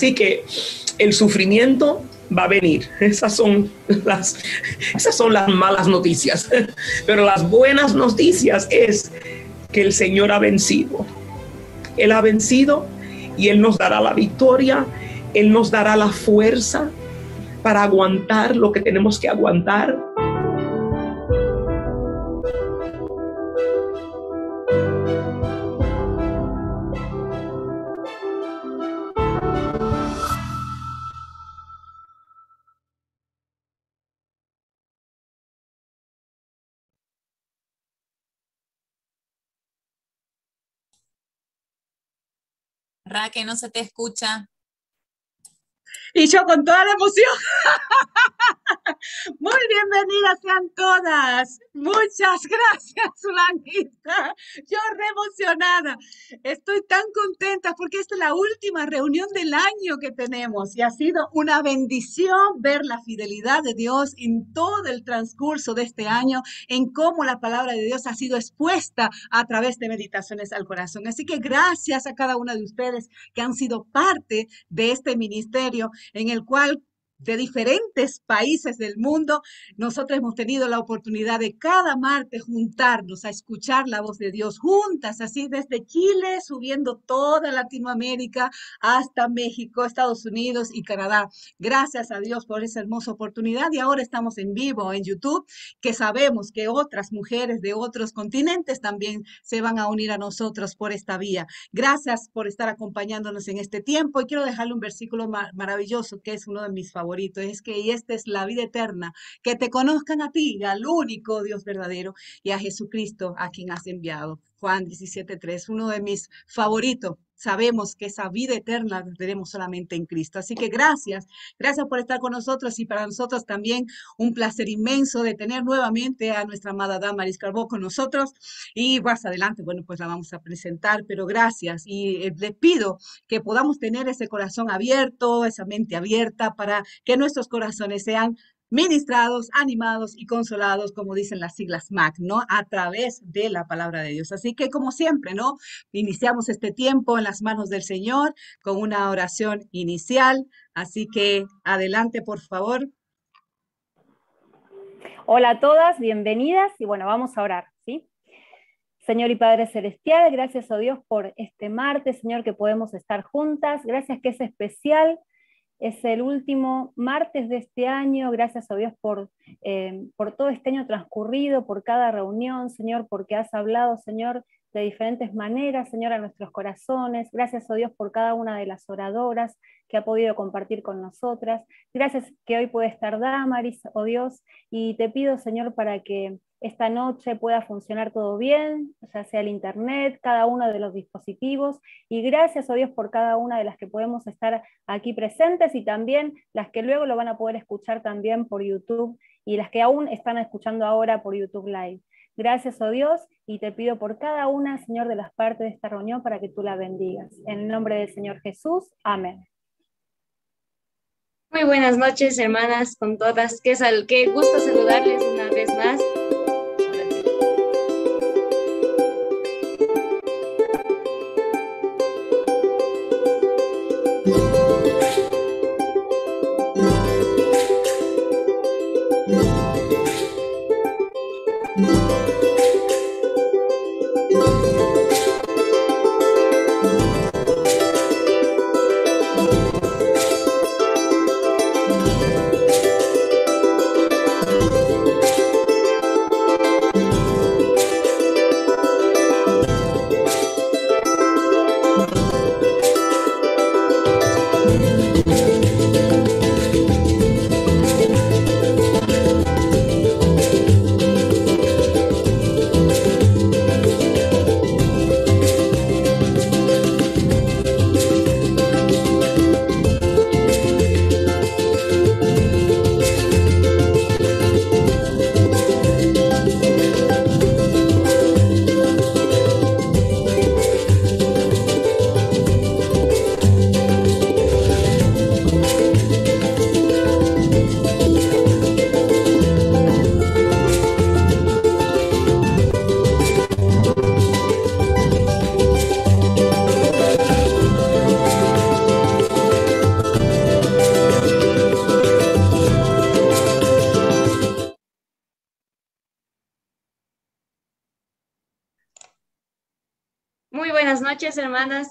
Así que el sufrimiento va a venir. Esas son las, son las malas noticias. Pero las buenas noticias es que el Señor ha vencido. Él ha vencido y Él nos dará la victoria, Él nos dará la fuerza para aguantar lo que tenemos que aguantar, que no se te escucha. Y yo con toda la emoción. Muy bienvenidas sean todas. Muchas gracias, Blanquita. Yo re emocionada. Estoy tan contenta porque esta es la última reunión del año que tenemos y ha sido una bendición ver la fidelidad de Dios en todo el transcurso de este año, en cómo la palabra de Dios ha sido expuesta a través de meditaciones al corazón. Así que gracias a cada una de ustedes que han sido parte de este ministerio en el cual de diferentes países del mundo. Nosotros hemos tenido la oportunidad de cada martes juntarnos a escuchar la voz de Dios juntas, así desde Chile, subiendo toda Latinoamérica hasta México, Estados Unidos y Canadá. Gracias a Dios por esa hermosa oportunidad y ahora estamos en vivo en YouTube, que sabemos que otras mujeres de otros continentes también se van a unir a nosotros por esta vía. Gracias por estar acompañándonos en este tiempo y quiero dejarle un versículo maravilloso que es uno de mis favoritos es que esta es la vida eterna, que te conozcan a ti, al único Dios verdadero y a Jesucristo a quien has enviado. Juan 17.3, uno de mis favoritos. Sabemos que esa vida eterna la tenemos solamente en Cristo. Así que gracias, gracias por estar con nosotros y para nosotros también un placer inmenso de tener nuevamente a nuestra amada dama Carbó con nosotros. Y más adelante, bueno, pues la vamos a presentar, pero gracias y eh, les pido que podamos tener ese corazón abierto, esa mente abierta para que nuestros corazones sean ministrados, animados y consolados, como dicen las siglas MAC, ¿no? A través de la palabra de Dios. Así que como siempre, ¿no? Iniciamos este tiempo en las manos del Señor con una oración inicial. Así que adelante, por favor. Hola a todas, bienvenidas y bueno, vamos a orar, ¿sí? Señor y Padre Celestial, gracias a oh Dios por este martes, Señor, que podemos estar juntas. Gracias que es especial es el último martes de este año, gracias a Dios por, eh, por todo este año transcurrido, por cada reunión, Señor, porque has hablado, Señor, de diferentes maneras, Señor, a nuestros corazones. Gracias, a Dios, por cada una de las oradoras que ha podido compartir con nosotras. Gracias que hoy puede estar Damaris, oh Dios, y te pido, Señor, para que esta noche pueda funcionar todo bien, ya sea el Internet, cada uno de los dispositivos. Y gracias a Dios por cada una de las que podemos estar aquí presentes y también las que luego lo van a poder escuchar también por YouTube y las que aún están escuchando ahora por YouTube Live. Gracias, a Dios, y te pido por cada una, Señor, de las partes de esta reunión para que tú la bendigas. En el nombre del Señor Jesús, amén. Muy buenas noches, hermanas, con todas. Qué, sal, qué gusto saludarles una vez más.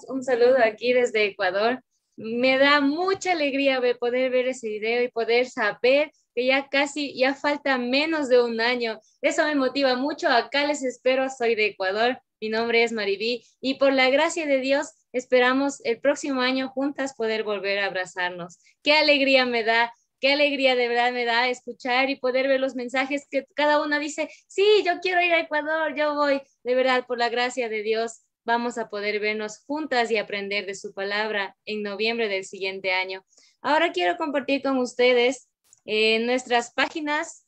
un saludo aquí desde Ecuador. Me da mucha alegría poder ver ese video y poder saber que ya casi, ya falta menos de un año. Eso me motiva mucho. Acá les espero. Soy de Ecuador. Mi nombre es Maribí y por la gracia de Dios esperamos el próximo año juntas poder volver a abrazarnos. Qué alegría me da, qué alegría de verdad me da escuchar y poder ver los mensajes que cada una dice, sí, yo quiero ir a Ecuador, yo voy. De verdad, por la gracia de Dios, vamos a poder vernos juntas y aprender de su palabra en noviembre del siguiente año. Ahora quiero compartir con ustedes eh, nuestras páginas.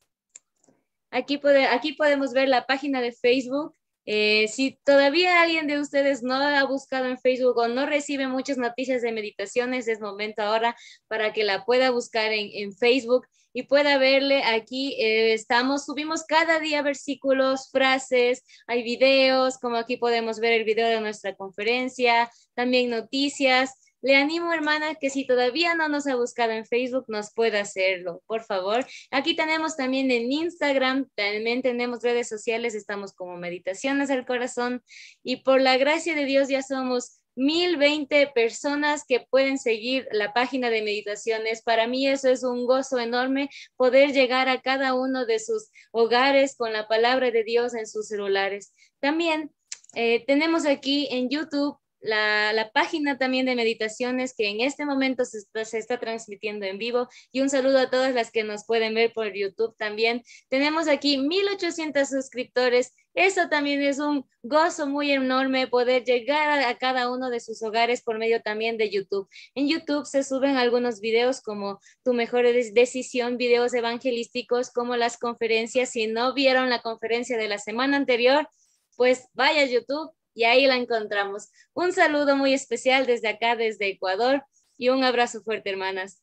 Aquí, aquí podemos ver la página de Facebook. Eh, si todavía alguien de ustedes no ha buscado en Facebook o no recibe muchas noticias de meditaciones, es momento ahora para que la pueda buscar en, en Facebook y pueda verle aquí. Eh, estamos, subimos cada día versículos, frases, hay videos, como aquí podemos ver el video de nuestra conferencia, también noticias. Le animo, hermana, que si todavía no nos ha buscado en Facebook, nos pueda hacerlo, por favor. Aquí tenemos también en Instagram, también tenemos redes sociales, estamos como Meditaciones al Corazón. Y por la gracia de Dios ya somos mil veinte personas que pueden seguir la página de meditaciones. Para mí eso es un gozo enorme poder llegar a cada uno de sus hogares con la palabra de Dios en sus celulares. También eh, tenemos aquí en YouTube la, página también de meditaciones que en este momento se está, transmitiendo en vivo y un saludo a todas las que nos pueden ver por YouTube también. Tenemos aquí 1800 suscriptores. Eso también es un gozo muy enorme poder llegar a, a cada uno de sus hogares por medio también de YouTube. En YouTube se suben algunos videos como Tu mejor decisión, videos evangelísticos, como las conferencias. Si no vieron la conferencia de la semana anterior, pues vaya a YouTube y ahí la encontramos. Un saludo muy especial desde acá, desde Ecuador, y un abrazo fuerte, hermanas.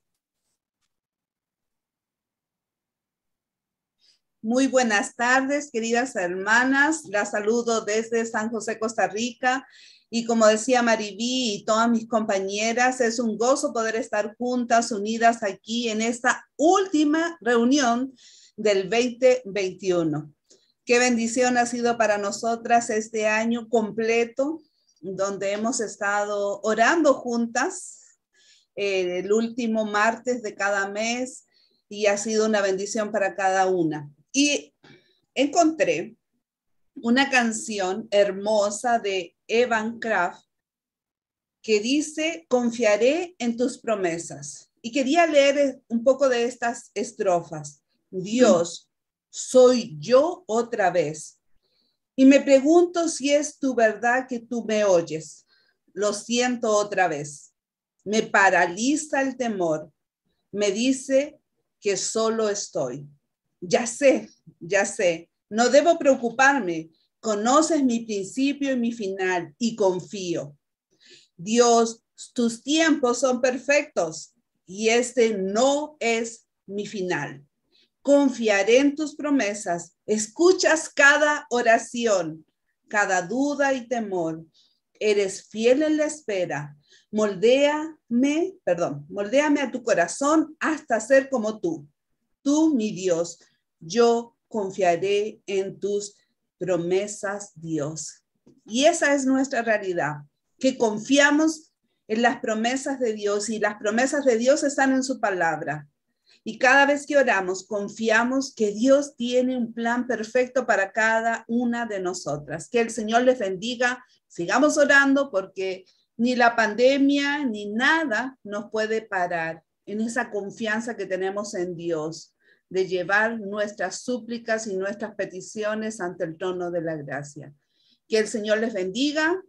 Muy buenas tardes, queridas hermanas. La saludo desde San José, Costa Rica. Y como decía Maribí y todas mis compañeras, es un gozo poder estar juntas, unidas aquí en esta última reunión del 2021. Qué bendición ha sido para nosotras este año completo, donde hemos estado orando juntas eh, el último martes de cada mes y ha sido una bendición para cada una. Y encontré una canción hermosa de Evan Kraft que dice, confiaré en tus promesas. Y quería leer un poco de estas estrofas. Mm. Dios, soy yo otra vez. Y me pregunto si es tu verdad que tú me oyes. Lo siento otra vez. Me paraliza el temor. Me dice que solo estoy. Ya sé, ya sé. No debo preocuparme. Conoces mi principio y mi final y confío. Dios, tus tiempos son perfectos y este no es mi final. Confiaré en tus promesas. Escuchas cada oración, cada duda y temor. Eres fiel en la espera. Moldeame, perdón, moldéame a tu corazón hasta ser como tú. Tú, mi Dios, yo confiaré en tus promesas, Dios. Y esa es nuestra realidad, que confiamos en las promesas de Dios y las promesas de Dios están en su palabra. Y cada vez que oramos, confiamos que Dios tiene un plan perfecto para cada una de nosotras. Que el Señor les bendiga. Sigamos orando porque ni la pandemia ni nada nos puede parar en esa confianza que tenemos en Dios de llevar nuestras súplicas y nuestras peticiones ante el trono de la gracia. Que el Señor les bendiga.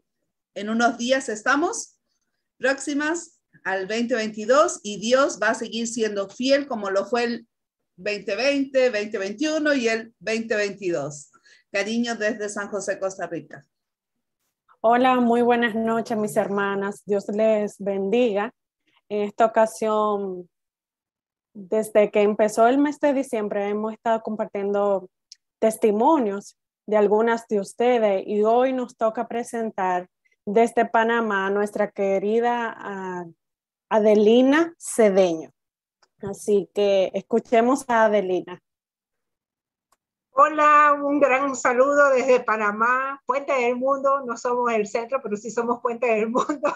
En unos días estamos próximas al 2022 y Dios va a seguir siendo fiel como lo fue el 2020, 2021 y el 2022. Cariño desde San José, Costa Rica. Hola, muy buenas noches mis hermanas. Dios les bendiga. En esta ocasión, desde que empezó el mes de diciembre, hemos estado compartiendo testimonios de algunas de ustedes y hoy nos toca presentar desde Panamá nuestra querida ah, Adelina Cedeño. Así que escuchemos a Adelina. Hola, un gran saludo desde Panamá, Puente del Mundo. No somos el centro, pero sí somos Puente del Mundo.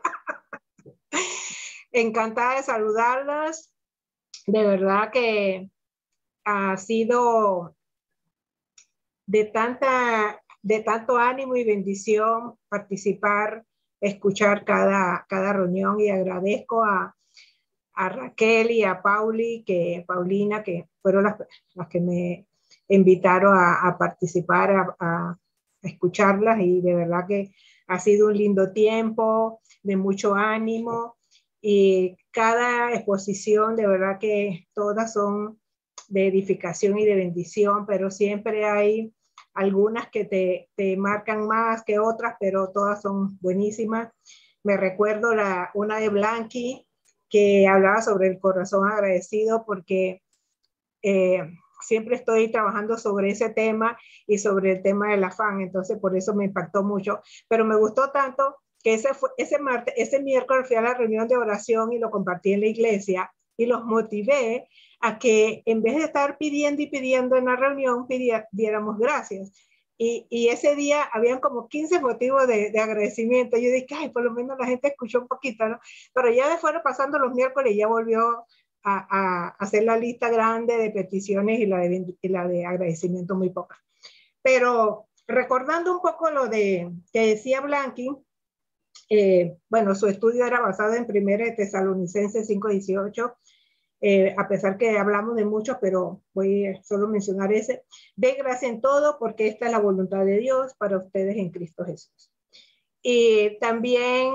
Encantada de saludarlas. De verdad que ha sido de, tanta, de tanto ánimo y bendición participar escuchar cada, cada reunión y agradezco a, Raquel y a Pauli, que, Paulina, que fueron las, que me invitaron a, participar, a, escucharlas y de verdad que ha sido un lindo tiempo, de mucho ánimo y cada exposición, de verdad que todas son de edificación y de bendición, pero siempre hay algunas que te, te marcan más que otras, pero todas son buenísimas. Me recuerdo la una de Blanqui que hablaba sobre el corazón agradecido porque eh, siempre estoy trabajando sobre ese tema y sobre el tema del afán, entonces por eso me impactó mucho, pero me gustó tanto que ese, fue, ese, martes, ese miércoles fui a la reunión de oración y lo compartí en la iglesia y los motivé a que en vez de estar pidiendo y pidiendo en la reunión, diéramos gracias. Y, ese día habían como 15 motivos de, agradecimiento. Yo dije, ay, por lo menos la gente escuchó un poquito, ¿no? Pero ya de fuera pasando los miércoles ya volvió a, hacer la lista grande de peticiones y la de, agradecimiento muy poca. Pero recordando un poco lo de que decía Blanqui, eh, bueno, su estudio era basado en 1 Tesalonicenses 5.18, eh, a pesar que hablamos de muchos, pero voy a solo mencionar ese. De gracia en todo, porque esta es la voluntad de Dios para ustedes en Cristo Jesús. Y también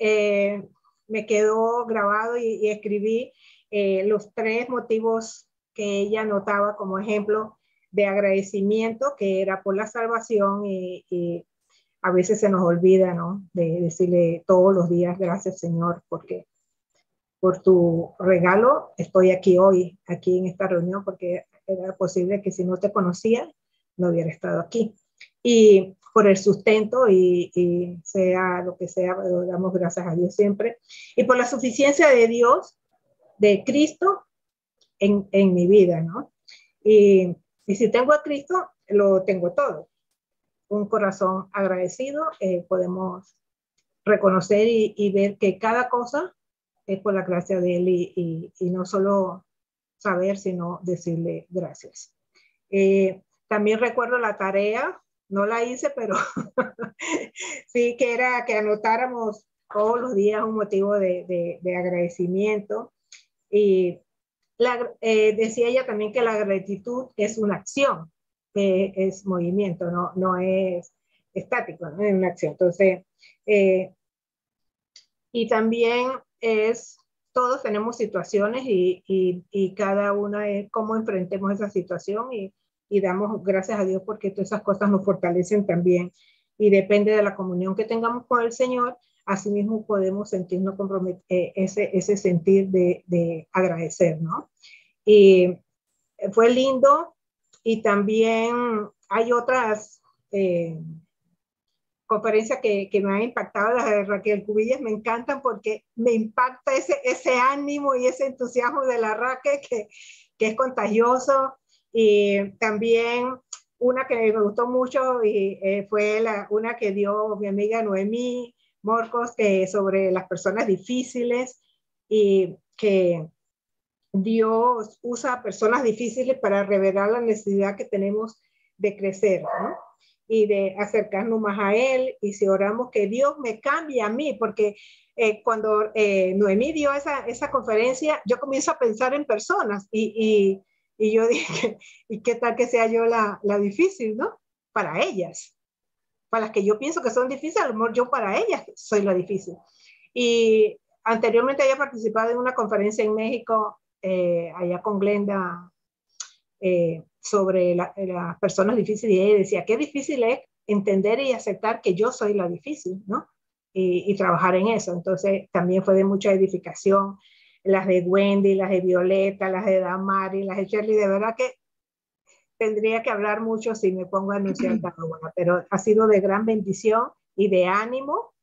eh, me quedó grabado y, escribí eh, los tres motivos que ella notaba como ejemplo de agradecimiento, que era por la salvación y, y a veces se nos olvida, ¿no? De decirle todos los días, gracias Señor, porque por tu regalo. Estoy aquí hoy, aquí en esta reunión, porque era posible que si no te conocía, no hubiera estado aquí. Y por el sustento y, sea lo que sea, damos gracias a Dios siempre. Y por la suficiencia de Dios, de Cristo, en, en mi vida, ¿no? Y, si tengo a Cristo, lo tengo todo. Un corazón agradecido, eh, podemos reconocer y, y ver que cada cosa es por la gracia de Él y, no solo saber, sino decirle gracias. Eh, también recuerdo la tarea, no la hice, pero sí que era que anotáramos todos los días un motivo de, de, agradecimiento. Y eh, decía ella también que la gratitud es una acción, es movimiento, no, no es estático, es una acción. Entonces, eh, y también es, todos tenemos situaciones y, cada una es cómo enfrentemos esa situación y, damos gracias a Dios porque todas esas cosas nos fortalecen también. Y depende de la comunión que tengamos con el Señor, asimismo podemos sentirnos comprometidos, eh, ese, ese sentir de, de, agradecer, ¿no? Y eh, fue lindo y también hay otras eh, conferencias que, que, me han impactado, las de Raquel Cubillas, me encantan porque me impacta ese, ese ánimo y ese entusiasmo de la Raquel que, que es contagioso. Y también una que me gustó mucho y, eh, fue la, una que dio mi amiga Noemí Morcos que sobre las personas difíciles y que Dios usa personas difíciles para revelar la necesidad que tenemos de crecer. ¿no? y de acercarnos más a Él. Y si oramos que Dios me cambie a mí, porque eh, cuando eh, Noemí dio esa, esa conferencia, yo comienzo a pensar en personas y, y, y yo dije, ¿y qué tal que sea yo la, la difícil, no? Para ellas, para las que yo pienso que son difíciles, a lo mejor yo para ellas soy la difícil. Y anteriormente había participado en una conferencia en México, eh, allá con Glenda, eh, sobre eh, las personas difíciles y ella decía, qué difícil es entender y aceptar que yo soy la difícil, ¿no? Y, trabajar en eso. Entonces, también fue de mucha edificación. Las de Wendy, las de Violeta, las de Damari, las de Shirley, de verdad que tendría que hablar mucho si me pongo a anunciar pero ha sido de gran bendición y de ánimo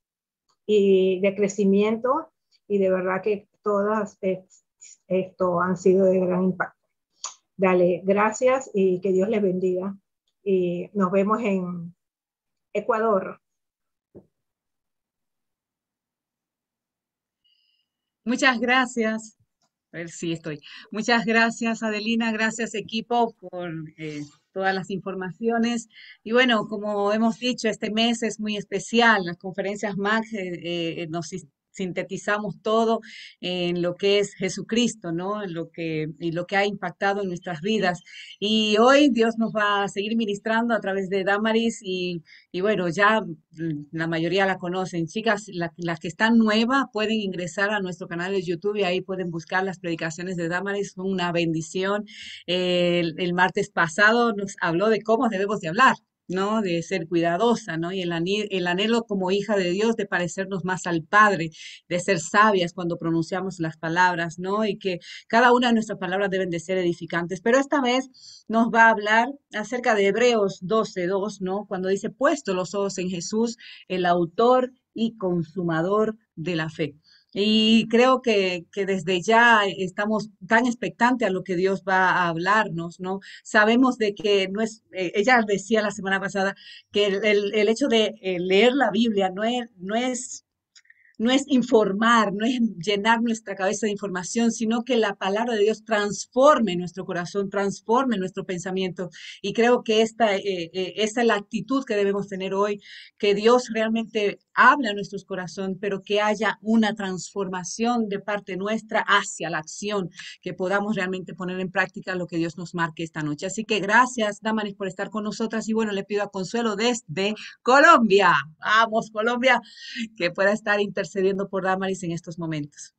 y de crecimiento y de verdad que todas eh, esto han sido de gran impacto. Dale, gracias y que Dios les bendiga. Y nos vemos en Ecuador. Muchas gracias. A ver si sí estoy. Muchas gracias, Adelina. Gracias, equipo, por eh, todas las informaciones. Y bueno, como hemos dicho, este mes es muy especial. Las conferencias MAC eh, eh, nos sintetizamos todo en lo que es Jesucristo, ¿no? En lo que, lo que ha impactado en nuestras vidas. Y hoy Dios nos va a seguir ministrando a través de Damaris y, bueno, ya la mayoría la conocen. Chicas, las que están nuevas pueden ingresar a nuestro canal de YouTube y ahí pueden buscar las predicaciones de Damaris. una bendición. El, el martes pasado nos habló de cómo debemos de hablar. ¿no? De ser cuidadosa, ¿no? Y el, el anhelo como hija de Dios de parecernos más al Padre, de ser sabias cuando pronunciamos las palabras, ¿no? Y que cada una de nuestras palabras deben de ser edificantes. Pero esta vez nos va a hablar acerca de Hebreos 12.2, ¿no? Cuando dice, puesto los ojos en Jesús, el autor y consumador de la fe. Y creo que, desde ya estamos tan expectantes a lo que Dios va a hablarnos, ¿no? Sabemos de que no es, eh, ella decía la semana pasada que el, hecho de eh, leer la Biblia no es, no es no es informar, no es llenar nuestra cabeza de información, sino que la palabra de Dios transforme nuestro corazón, transforme nuestro pensamiento. Y creo que esta, eh, eh, es la actitud que debemos tener hoy, que Dios realmente habla a nuestros corazones, pero que haya una transformación de parte nuestra hacia la acción, que podamos realmente poner en práctica lo que Dios nos marque esta noche. Así que gracias, Damaris, por estar con nosotras. Y bueno, le pido a Consuelo desde Colombia. Vamos, Colombia, que pueda estar intercediendo cediendo por Damaris en estos momentos.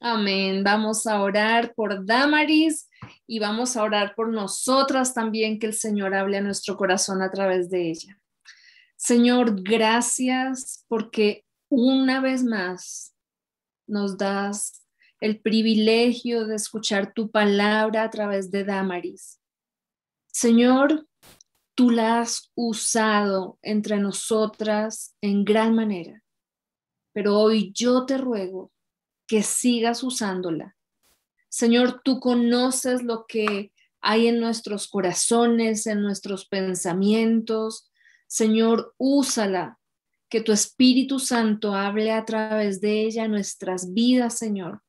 Amén. Vamos a orar por Damaris y vamos a orar por nosotras también, que el Señor hable a nuestro corazón a través de ella. Señor, gracias porque una vez más nos das el privilegio de escuchar tu palabra a través de Damaris. Señor, tú la has usado entre nosotras en gran manera pero hoy yo te ruego que sigas usándola. Señor, tú conoces lo que hay en nuestros corazones, en nuestros pensamientos. Señor, úsala, que tu Espíritu Santo hable a través de ella nuestras vidas, Señor.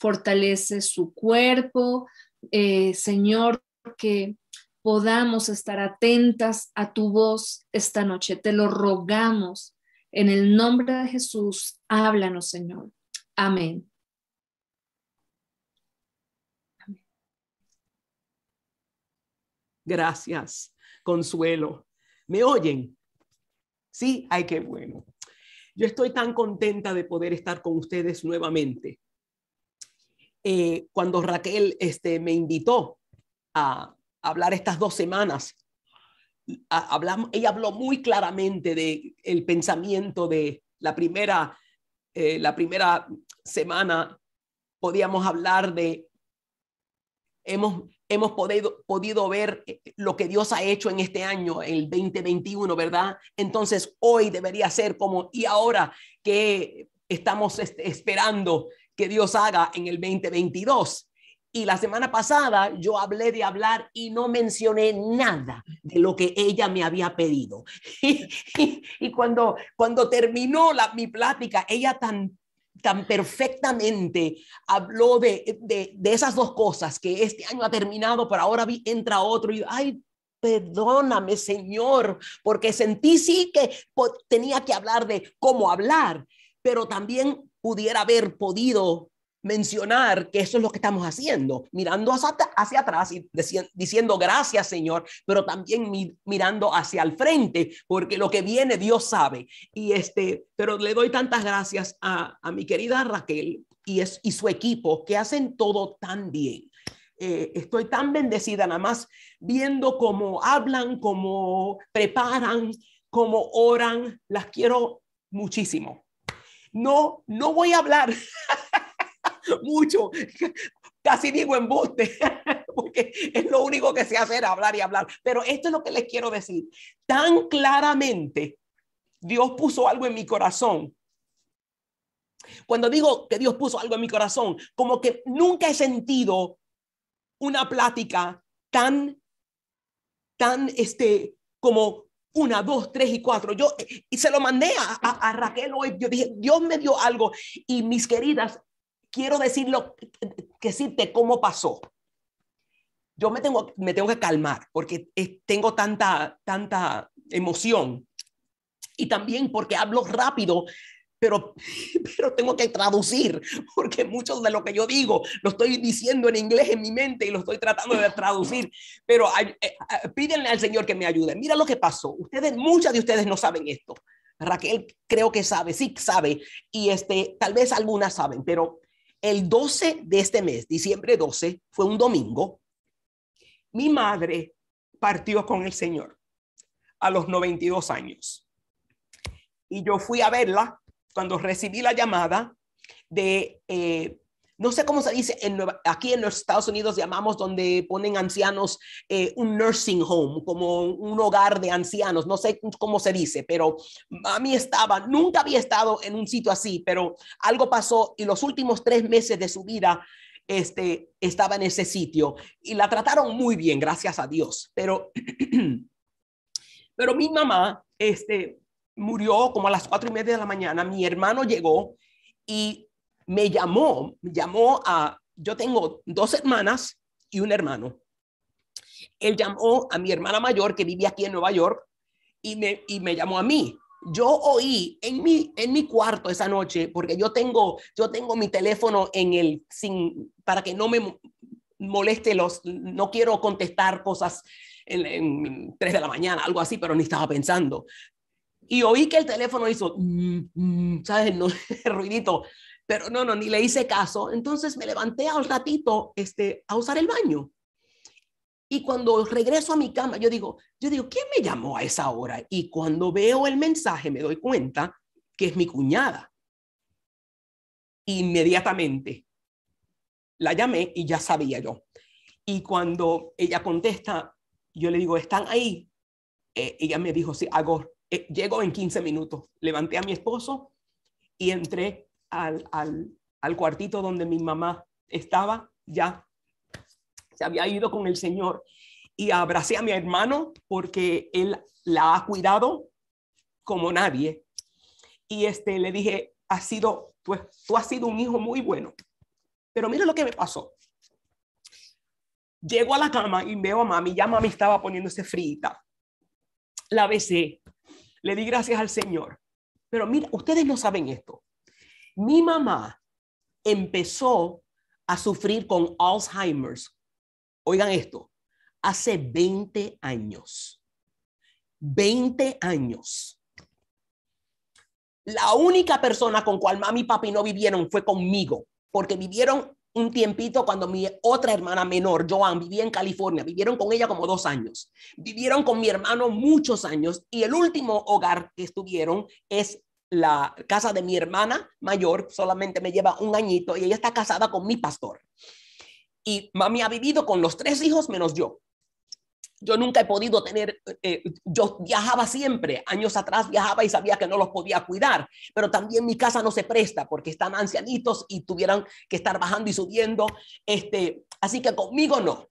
Fortalece su cuerpo, eh, Señor, que podamos estar atentas a tu voz esta noche. Te lo rogamos en el nombre de Jesús, háblanos, Señor. Amén. Gracias, Consuelo. ¿Me oyen? Sí, ay, qué bueno. Yo estoy tan contenta de poder estar con ustedes nuevamente. Eh, cuando Raquel este, me invitó a hablar estas dos semanas hablamos, ella habló muy claramente del el pensamiento de la primera, eh, la primera semana, podíamos hablar de, hemos, hemos podido, podido ver eh, lo que Dios ha hecho en este año, el 2021, ¿verdad? Entonces hoy debería ser como, y ahora que estamos este, esperando que Dios haga en el 2022. Y la semana pasada yo hablé de hablar y no mencioné nada de lo que ella me había pedido. Y, cuando, cuando terminó la, mi plática, ella tan, tan perfectamente habló de, esas dos cosas, que este año ha terminado, pero ahora vi, entra otro y, ay, perdóname, Señor, porque sentí sí que tenía que hablar de cómo hablar, pero también pudiera haber podido mencionar que eso es lo que estamos haciendo, mirando hacia, hacia atrás y diciendo gracias Señor, pero también mirando hacia el frente, porque lo que viene Dios sabe. Y este, pero le doy tantas gracias a, a mi querida Raquel y, es, y su equipo que hacen todo tan bien. Eh, estoy tan bendecida nada más viendo cómo hablan, cómo preparan, cómo oran, las quiero muchísimo. No, no voy a hablar mucho, casi digo en embuste, porque es lo único que sé hacer, hablar y hablar. Pero esto es lo que les quiero decir. Tan claramente Dios puso algo en mi corazón. Cuando digo que Dios puso algo en mi corazón, como que nunca he sentido una plática tan, tan, este, como una, dos, tres y cuatro. Yo y se lo mandé a, a Raquel hoy. Yo dije, Dios me dio algo. Y mis queridas, quiero decirlo, decirte cómo pasó. Yo me tengo, me tengo que calmar porque tengo tanta, tanta emoción y también porque hablo rápido, pero, pero tengo que traducir porque muchos de lo que yo digo lo estoy diciendo en inglés en mi mente y lo estoy tratando de traducir, pero eh, eh, pídenle al Señor que me ayude. Mira lo que pasó. Ustedes, muchas de ustedes no saben esto. Raquel creo que sabe, sí sabe, y este, tal vez algunas saben, pero el 12 de este mes, diciembre 12, fue un domingo, mi madre partió con el Señor a los 92 años. Y yo fui a verla cuando recibí la llamada de eh, no sé cómo se dice, aquí en los Estados Unidos llamamos donde ponen ancianos eh, un nursing home, como un hogar de ancianos, no sé cómo se dice, pero a mí estaba, nunca había estado en un sitio así, pero algo pasó y los últimos tres meses de su vida este, estaba en ese sitio y la trataron muy bien, gracias a Dios, pero, pero mi mamá este, murió como a las cuatro y media de la mañana, mi hermano llegó y me llamó, me llamó a, yo tengo dos hermanas y un hermano. Él llamó a mi hermana mayor que vivía aquí en Nueva York y me, y me llamó a mí. Yo oí en mi, en mi cuarto esa noche, porque yo tengo, yo tengo mi teléfono en el, sin, para que no me moleste los, no quiero contestar cosas en, en 3 de la mañana, algo así, pero ni estaba pensando. Y oí que el teléfono hizo, mm, mm, ¿sabes? el ruidito. Pero no, no, ni le hice caso. Entonces me levanté al ratito este, a usar el baño. Y cuando regreso a mi cama, yo digo, yo digo, ¿quién me llamó a esa hora? Y cuando veo el mensaje me doy cuenta que es mi cuñada. Inmediatamente la llamé y ya sabía yo. Y cuando ella contesta, yo le digo, ¿están ahí? Eh, ella me dijo, sí, hago, eh, llego en 15 minutos. Levanté a mi esposo y entré al, cuartito donde mi mamá estaba, ya se había ido con el Señor y abracé a mi hermano porque él la ha cuidado como nadie. Y este le dije, has sido, tú has sido un hijo muy bueno. Pero mira lo que me pasó. Llego a la cama y veo a mami, ya mami estaba poniéndose frita. La besé, le di gracias al Señor. Pero mira, ustedes no saben esto. Mi mamá empezó a sufrir con Alzheimer's, oigan esto, hace 20 años. 20 años. La única persona con cual mami y papi no vivieron fue conmigo, porque vivieron un tiempito cuando mi otra hermana menor, Joan, vivía en California. Vivieron con ella como dos años. Vivieron con mi hermano muchos años y el último hogar que estuvieron es la casa de mi hermana mayor, solamente me lleva un añito y ella está casada con mi pastor. Y mami ha vivido con los tres hijos menos yo. Yo nunca he podido tener, eh, eh, yo viajaba siempre, años atrás viajaba y sabía que no los podía cuidar, pero también mi casa no se presta porque están ancianitos y tuvieran que estar bajando y subiendo. Este, así que conmigo no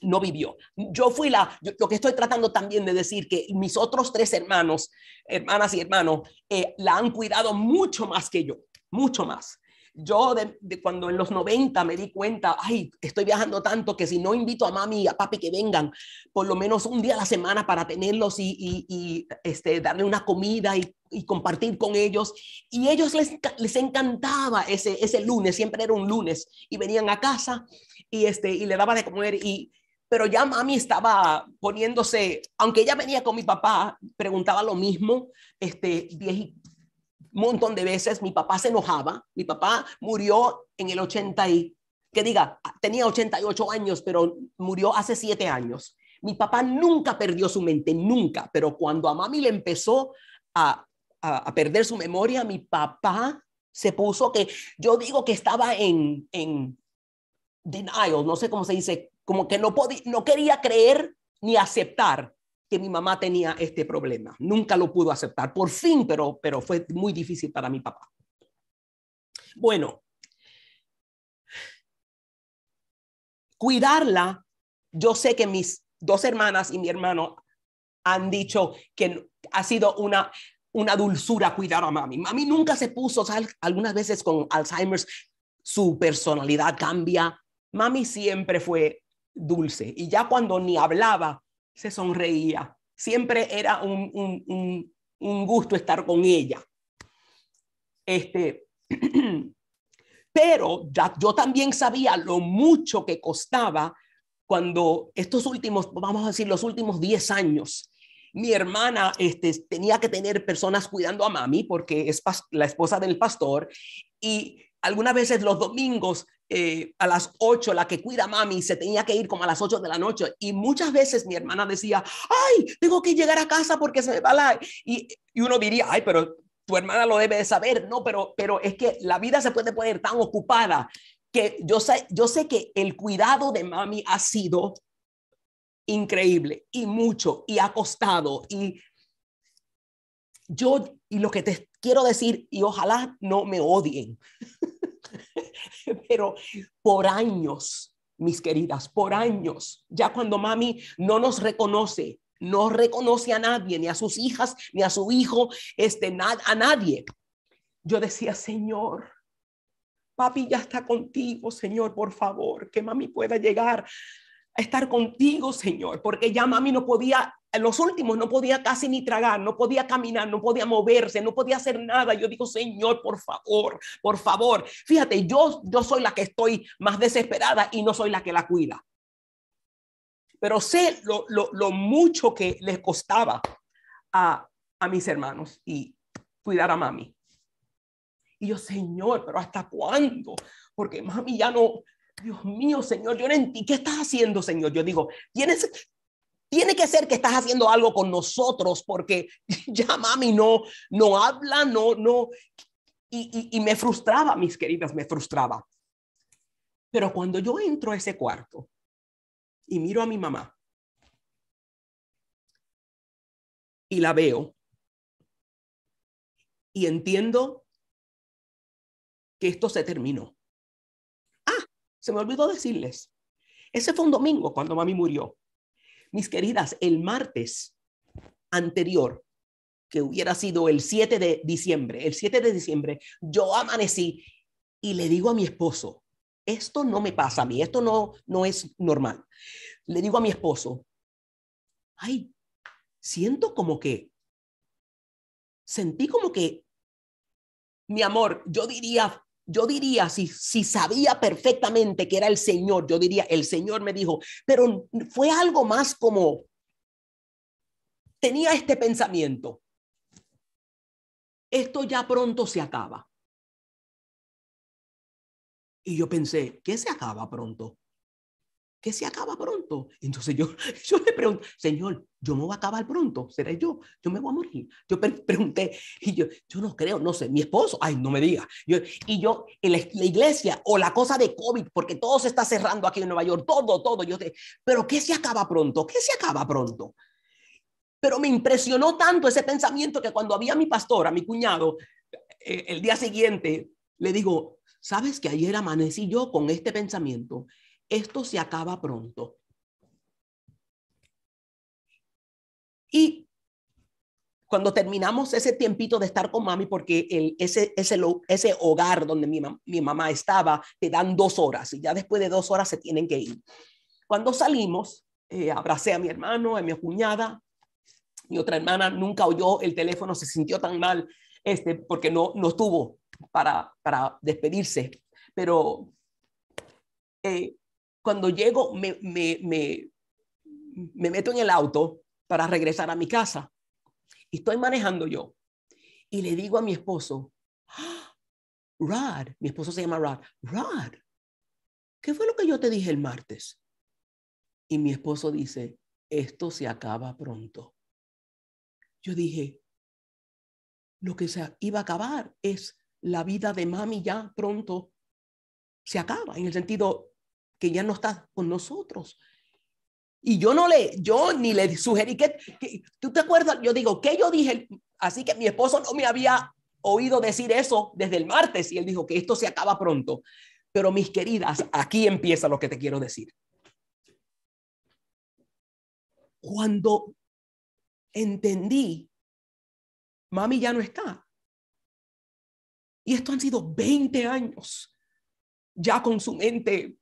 no vivió. Yo fui la, lo que estoy tratando también de decir, que mis otros tres hermanos, hermanas y hermanos, eh, la han cuidado mucho más que yo, mucho más. Yo de, cuando en los 90 me di cuenta, ay, estoy viajando tanto que si no invito a mami y a papi que vengan por lo menos un día a la semana para tenerlos y, y, este, darle una comida y compartir con ellos. Y ellos les, les encantaba ese, ese lunes, siempre era un lunes, y venían a casa y, este, y le daba de comer. Y, pero ya mami estaba poniéndose, aunque ella venía con mi papá, preguntaba lo mismo, este, diez montón de veces, mi papá se enojaba, mi papá murió en el 80 y, que diga, tenía 88 años, pero murió hace siete años. Mi papá nunca perdió su mente, nunca, pero cuando a mami le empezó a, perder su memoria, mi papá se puso que, yo digo que estaba en, en denial, no sé cómo se dice, como que no, podía, no quería creer ni aceptar que mi mamá tenía este problema. Nunca lo pudo aceptar, por fin, pero, pero fue muy difícil para mi papá. Bueno, cuidarla, yo sé que mis dos hermanas y mi hermano han dicho que ha sido una, una dulzura cuidar a mami. Mami nunca se puso, algunas veces con Alzheimer's su personalidad cambia. Mami siempre fue dulce. Y ya cuando ni hablaba, se sonreía. Siempre era un, gusto estar con ella. Este, pero yo también sabía lo mucho que costaba cuando estos últimos, vamos a decir, los últimos 10 años, mi hermana este, tenía que tener personas cuidando a mami porque es la esposa del pastor y algunas veces los domingos eh, a las 8, la que cuida a mami, se tenía que ir como a las 8 de la noche. Y muchas veces mi hermana decía, ay, tengo que llegar a casa porque se me va la... Y, y uno diría, ay, pero tu hermana lo debe de saber. No, pero, pero es que la vida se puede poner tan ocupada que yo sé, yo sé que el cuidado de mami ha sido increíble y mucho y ha costado. Y yo, y lo que te quiero decir, y ojalá no me odien. pero por años, mis queridas, por años, ya cuando mami no nos reconoce, no reconoce a nadie, ni a sus hijas, ni a su hijo, este, a nadie. Yo decía, Señor, papi ya está contigo, Señor, por favor, que mami pueda llegar a estar contigo, Señor, porque ya mami no podía los últimos no podía casi ni tragar, no podía caminar, no podía moverse, no podía hacer nada. Yo digo, Señor, por favor, por favor. Fíjate, yo, yo soy la que estoy más desesperada y no soy la que la cuida. Pero sé lo, lo, lo mucho que les costaba a, a mis hermanos y cuidar a mami. Y yo, Señor, pero ¿hasta cuándo? Porque mami ya no, Dios mío, Señor, yo en ti. ¿qué estás haciendo, Señor? Yo digo, tienes, tiene que ser que estás haciendo algo con nosotros porque ya mami no, no habla, no, no. Y, y me frustraba, mis queridas, me frustraba. Pero cuando yo entro a ese cuarto y miro a mi mamá y la veo y entiendo que esto se terminó. Ah, se me olvidó decirles. Ese fue un domingo cuando mami murió. Mis queridas, el martes anterior, que hubiera sido el 7 de diciembre, el 7 de diciembre, yo amanecí y le digo a mi esposo, esto no me pasa a mí, esto no, no es normal. Le digo a mi esposo, ay, siento como que, sentí como que, mi amor, yo diría yo diría, si, si sabía perfectamente que era el Señor, yo diría, el Señor me dijo, pero fue algo más como, tenía este pensamiento, esto ya pronto se acaba. Y yo pensé, ¿qué se acaba pronto? que se acaba pronto. Entonces yo, yo le pregunto... Señor, yo me voy a acabar pronto, seré yo, yo me voy a morir. Yo pregunté, y yo, yo no creo, no sé, mi esposo, ay, no me diga. Yo, y yo, la, iglesia o la cosa de COVID, porque todo se está cerrando aquí en Nueva York, todo, todo. Yo te, pero ¿qué se acaba pronto? ¿Qué se acaba pronto? Pero me impresionó tanto ese pensamiento que cuando había mi pastor, a mi cuñado, eh, el día siguiente, le digo, ¿sabes que ayer amanecí yo con este pensamiento? esto se acaba pronto. Y cuando terminamos ese tiempito de estar con mami, porque ese, ese, ese hogar donde mi, mamá estaba, te dan dos horas y ya después de dos horas se tienen que ir. Cuando salimos, eh, abracé a mi hermano, a mi cuñada, mi otra hermana nunca oyó el teléfono, se sintió tan mal este, porque no, no estuvo para, despedirse, pero eh, cuando llego me, me, me, meto en el auto para regresar a mi casa. Y estoy manejando yo. Y le digo a mi esposo, ah, Rod, mi esposo se llama Rod, Rod, ¿qué fue lo que yo te dije el martes? Y mi esposo dice, esto se acaba pronto. Yo dije, lo que se iba a acabar es la vida de mami ya pronto se acaba, en el sentido, que ya no está con nosotros. Y yo no le, yo ni le sugerí que, tú te acuerdas, yo digo, ¿qué yo dije? Así que mi esposo no me había oído decir eso desde el martes y él dijo que esto se acaba pronto. Pero mis queridas, aquí empieza lo que te quiero decir. Cuando entendí, mami ya no está. Y esto han sido 20 años ya con su mente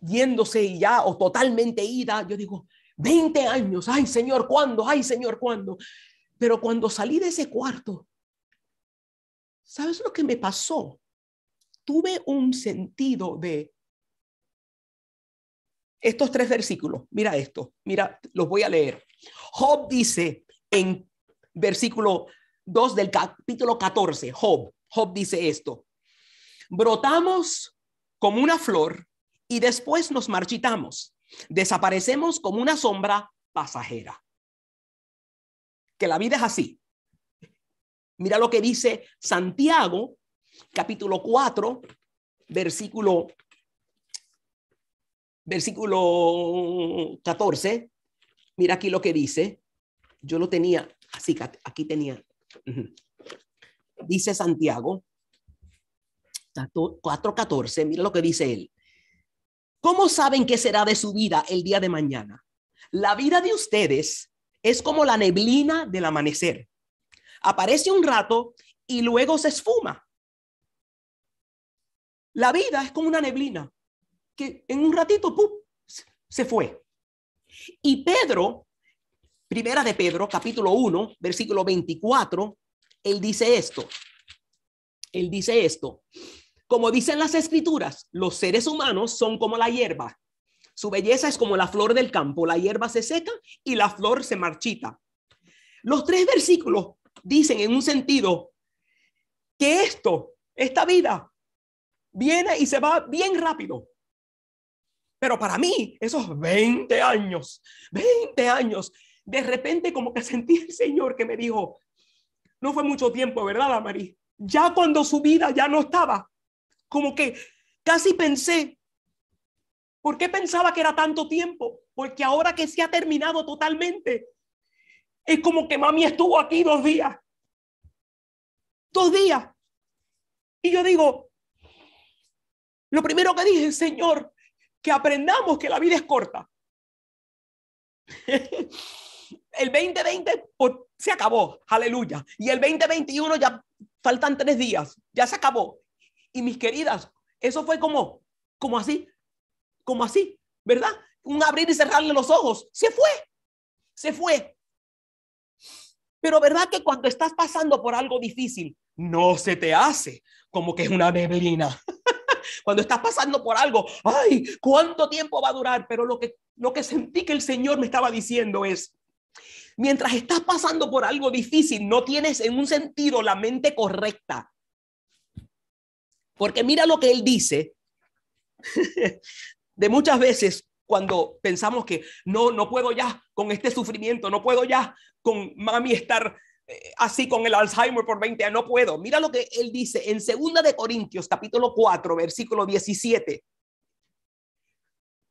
yéndose y ya o totalmente ida, yo digo, 20 años, ay Señor, ¿cuándo? Ay Señor, ¿cuándo? Pero cuando salí de ese cuarto, ¿sabes lo que me pasó? Tuve un sentido de estos tres versículos. Mira esto, mira, los voy a leer. Job dice en versículo 2 del capítulo 14, Job, Job dice esto. Brotamos como una flor y después nos marchitamos, desaparecemos como una sombra pasajera. Que la vida es así. Mira lo que dice Santiago, capítulo 4, versículo, versículo 14. Mira aquí lo que dice. Yo lo tenía, así aquí tenía. Dice Santiago 4.14, mira lo que dice él. ¿Cómo saben qué será de su vida el día de mañana? La vida de ustedes es como la neblina del amanecer. Aparece un rato y luego se esfuma. La vida es como una neblina que en un ratito se fue. Y Pedro, primera de Pedro, capítulo 1, versículo 24, él dice esto. Él dice esto. Como dicen las escrituras, los seres humanos son como la hierba. Su belleza es como la flor del campo. La hierba se seca y la flor se marchita. Los tres versículos dicen en un sentido que esto, esta vida, viene y se va bien rápido. Pero para mí, esos 20 años, 20 años, de repente como que sentí el Señor que me dijo, no fue mucho tiempo, ¿verdad, María? Ya cuando su vida ya no estaba, como que casi pensé, ¿por qué pensaba que era tanto tiempo? Porque ahora que se ha terminado totalmente, es como que mami estuvo aquí dos días. Dos días. Y yo digo, lo primero que dije, Señor, que aprendamos que la vida es corta. el 2020 pues, se acabó, aleluya. Y el 2021 ya faltan tres días, ya se acabó. Y mis queridas, eso fue como, como así, como así, ¿verdad? Un abrir y cerrarle los ojos. Se fue, se fue. Pero ¿verdad que cuando estás pasando por algo difícil, no se te hace como que es una neblina? cuando estás pasando por algo, ay, ¿cuánto tiempo va a durar? Pero lo que, lo que sentí que el Señor me estaba diciendo es, mientras estás pasando por algo difícil, no tienes en un sentido la mente correcta. Porque mira lo que él dice. de muchas veces cuando pensamos que no, no puedo ya con este sufrimiento, no puedo ya con mami estar eh, así con el Alzheimer por 20 años, no puedo. Mira lo que él dice en segunda de Corintios capítulo 4, versículo 17.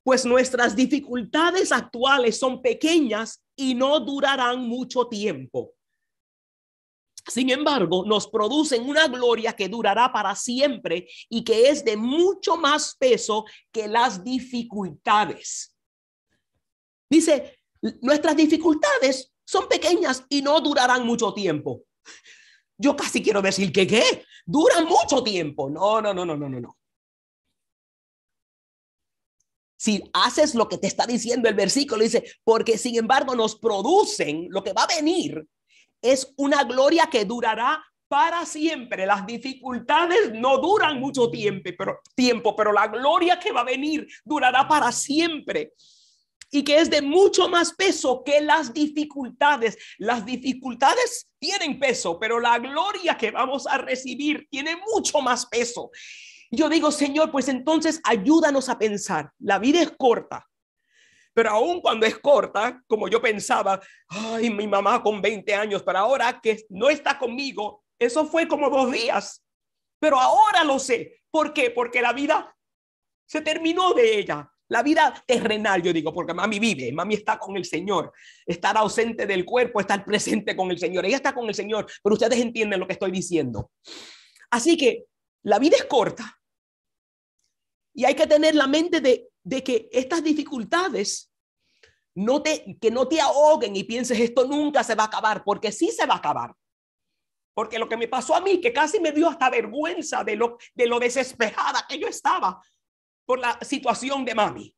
Pues nuestras dificultades actuales son pequeñas y no durarán mucho tiempo. Sin embargo, nos producen una gloria que durará para siempre y que es de mucho más peso que las dificultades. Dice, nuestras dificultades son pequeñas y no durarán mucho tiempo. Yo casi quiero decir que qué, duran mucho tiempo. No, no, no, no, no, no, no. Si haces lo que te está diciendo el versículo, dice, porque sin embargo nos producen lo que va a venir es una gloria que durará para siempre. Las dificultades no duran mucho tiempo, pero, tiempo, pero la gloria que va a venir durará para siempre. Y que es de mucho más peso que las dificultades. Las dificultades tienen peso, pero la gloria que vamos a recibir tiene mucho más peso. Yo digo, Señor, pues entonces ayúdanos a pensar. La vida es corta pero aún cuando es corta, como yo pensaba, ay, mi mamá con 20 años, pero ahora que no está conmigo, eso fue como dos días, pero ahora lo sé. ¿Por qué? Porque la vida se terminó de ella. La vida terrenal, yo digo, porque mami vive, mami está con el Señor. Estar ausente del cuerpo, estar presente con el Señor. Ella está con el Señor, pero ustedes entienden lo que estoy diciendo. Así que la vida es corta y hay que tener la mente de de que estas dificultades no te, que no te ahoguen y pienses esto nunca se va a acabar, porque sí se va a acabar. Porque lo que me pasó a mí, que casi me dio hasta vergüenza de lo, de lo desesperada que yo estaba por la situación de mami.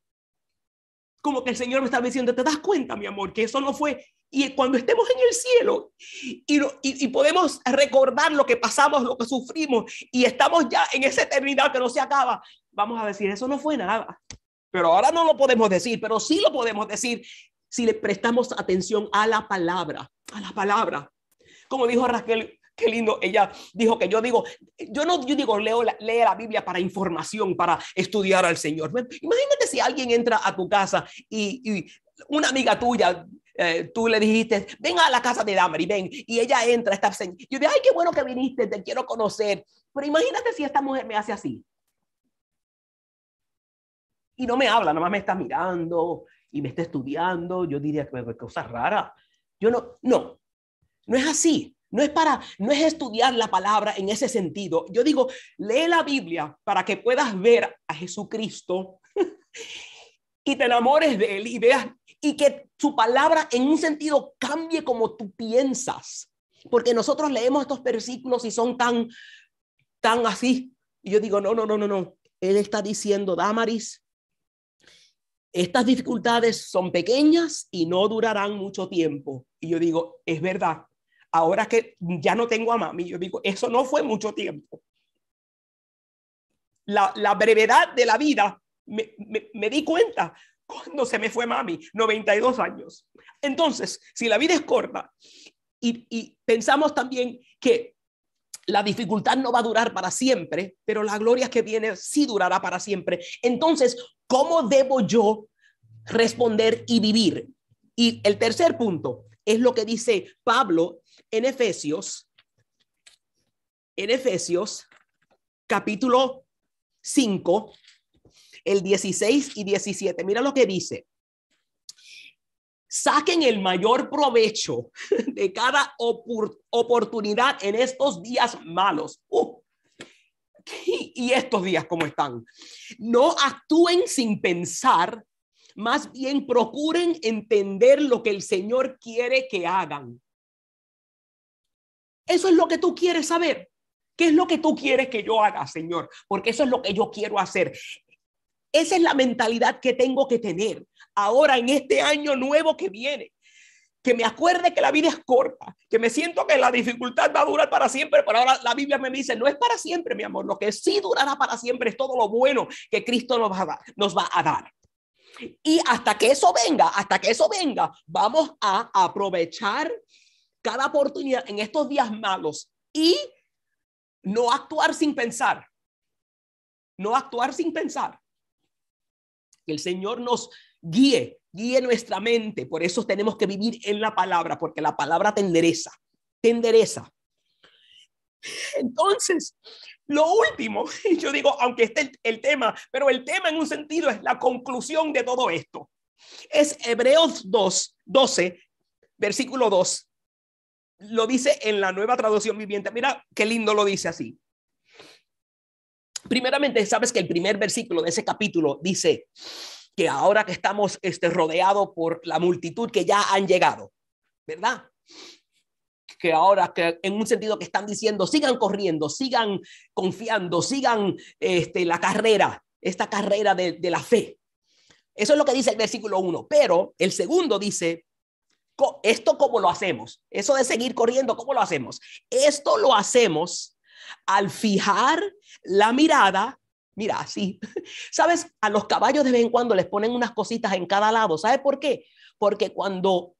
Como que el Señor me estaba diciendo, ¿te das cuenta, mi amor, que eso no fue? Y cuando estemos en el cielo y, y, y podemos recordar lo que pasamos, lo que sufrimos, y estamos ya en esa eternidad que no se acaba, vamos a decir, eso no fue nada. Pero ahora no lo podemos decir, pero sí lo podemos decir si le prestamos atención a la palabra, a la palabra. Como dijo Raquel, qué lindo, ella dijo que yo digo, yo no yo digo leo la, la Biblia para información, para estudiar al Señor. Imagínate si alguien entra a tu casa y, una amiga tuya eh, tú le dijiste, ven a la casa de Damari, ven. Y ella entra, está Yo digo, ay, qué bueno que viniste, te quiero conocer. Pero imagínate si esta mujer me hace así y no me habla, nada más me está mirando y me está estudiando, yo diría que cosas raras. Yo no, no, no es así. No es para, no es estudiar la palabra en ese sentido. Yo digo, lee la Biblia para que puedas ver a Jesucristo y te enamores de él y veas y que su palabra en un sentido cambie como tú piensas. Porque nosotros leemos estos versículos y son tan, tan así. Y yo digo, no, no, no, no, no. Él está diciendo, Damaris, estas dificultades son pequeñas y no durarán mucho tiempo. Y yo digo, es verdad, ahora que ya no tengo a mami, yo digo, eso no fue mucho tiempo. La, brevedad de la vida, me, di cuenta cuando se me fue mami, 92 años. Entonces, si la vida es corta y pensamos también que la dificultad no va a durar para siempre, pero la gloria que viene sí durará para siempre. Entonces, ¿cómo debo yo responder y vivir? Y el tercer punto es lo que dice Pablo en Efesios, en Efesios capítulo 5, el 16 y 17. Mira lo que dice. Saquen el mayor provecho de cada oportunidad en estos días malos. Uh, y estos días como están. No actúen sin pensar, más bien procuren entender lo que el Señor quiere que hagan. Eso es lo que tú quieres saber. ¿Qué es lo que tú quieres que yo haga, Señor? Porque eso es lo que yo quiero hacer. Esa es la mentalidad que tengo que tener ahora en este año nuevo que viene. Que me acuerde que la vida es corta, que me siento que la dificultad va a durar para siempre, pero ahora la Biblia me dice, no es para siempre, mi amor, lo que sí durará para siempre es todo lo bueno que Cristo nos va a dar. Nos va a dar. Y hasta que eso venga, hasta que eso venga, vamos a aprovechar cada oportunidad en estos días malos y no actuar sin pensar. No actuar sin pensar el Señor nos guíe, guíe nuestra mente. Por eso tenemos que vivir en la palabra, porque la palabra tendereza tendereza Entonces, lo último, yo digo, aunque esté el, el, tema, pero el tema en un sentido es la conclusión de todo esto. Es Hebreos 2, 12, versículo 2. Lo dice en la nueva traducción viviente. Mira qué lindo lo dice así primeramente sabes que el primer versículo de ese capítulo dice que ahora que estamos este, rodeado por la multitud que ya han llegado, ¿verdad? Que ahora, que en un sentido que están diciendo, sigan corriendo, sigan confiando, sigan este, la carrera, esta carrera de, de la fe. Eso es lo que dice el versículo 1, pero el segundo dice, esto cómo lo hacemos, eso de seguir corriendo, ¿cómo lo hacemos? Esto lo hacemos al fijar la mirada, mira, así, ¿sabes? A los caballos de vez en cuando les ponen unas cositas en cada lado, ¿sabes por qué? Porque cuando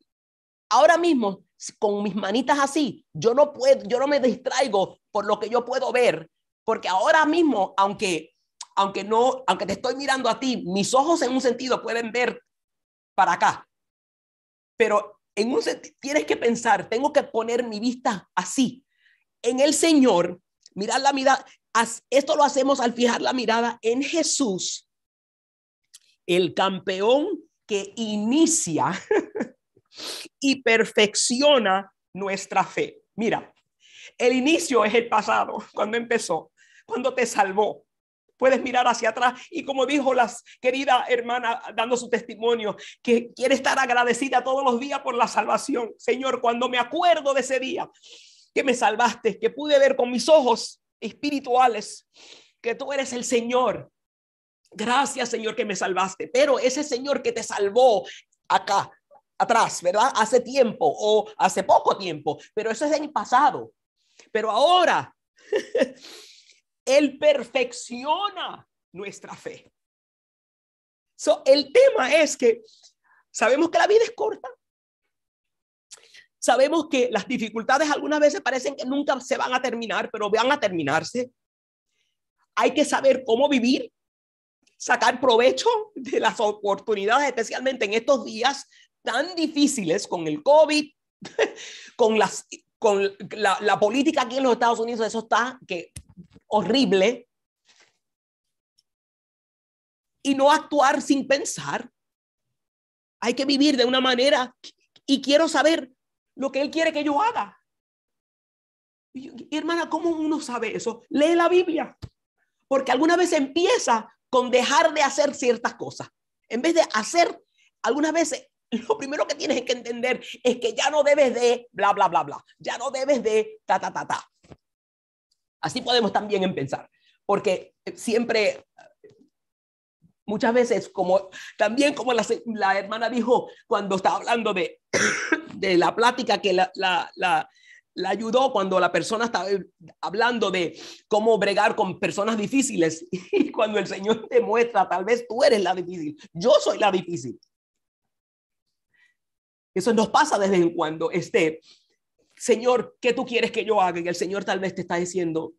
ahora mismo con mis manitas así, yo no puedo, yo no me distraigo por lo que yo puedo ver, porque ahora mismo, aunque aunque no, aunque te estoy mirando a ti, mis ojos en un sentido pueden ver para acá. Pero en un tienes que pensar, tengo que poner mi vista así en el Señor Mirar la mirada, esto lo hacemos al fijar la mirada en Jesús, el campeón que inicia y perfecciona nuestra fe. Mira, el inicio es el pasado, cuando empezó, cuando te salvó. Puedes mirar hacia atrás y como dijo la querida hermana dando su testimonio, que quiere estar agradecida todos los días por la salvación. Señor, cuando me acuerdo de ese día, que me salvaste, que pude ver con mis ojos espirituales que tú eres el Señor. Gracias, Señor, que me salvaste. Pero ese Señor que te salvó acá, atrás, ¿verdad? Hace tiempo o hace poco tiempo, pero eso es del pasado. Pero ahora, Él perfecciona nuestra fe. el tema es que sabemos que la vida es corta, Sabemos que las dificultades algunas veces parecen que nunca se van a terminar, pero van a terminarse. Hay que saber cómo vivir, sacar provecho de las oportunidades, especialmente en estos días tan difíciles con el COVID, con, las, con la, política aquí en los Estados Unidos, eso está que horrible. Y no actuar sin pensar. Hay que vivir de una manera. Y quiero saber lo que Él quiere que yo haga. hermana, ¿cómo uno sabe eso? Lee la Biblia. Porque alguna vez empieza con dejar de hacer ciertas cosas. En vez de hacer, algunas veces lo primero que tienes que entender es que ya no debes de bla, bla, bla, bla. Ya no debes de ta, ta, ta, ta. Así podemos también empezar. Porque eh, siempre Muchas veces, como también como la, hermana dijo cuando estaba hablando de, de la plática que la, la, ayudó cuando la persona estaba hablando de cómo bregar con personas difíciles y cuando el Señor te muestra, tal vez tú eres la difícil, yo soy la difícil. Eso nos pasa desde en cuando, este, Señor, ¿qué tú quieres que yo haga? Y el Señor tal vez te está diciendo,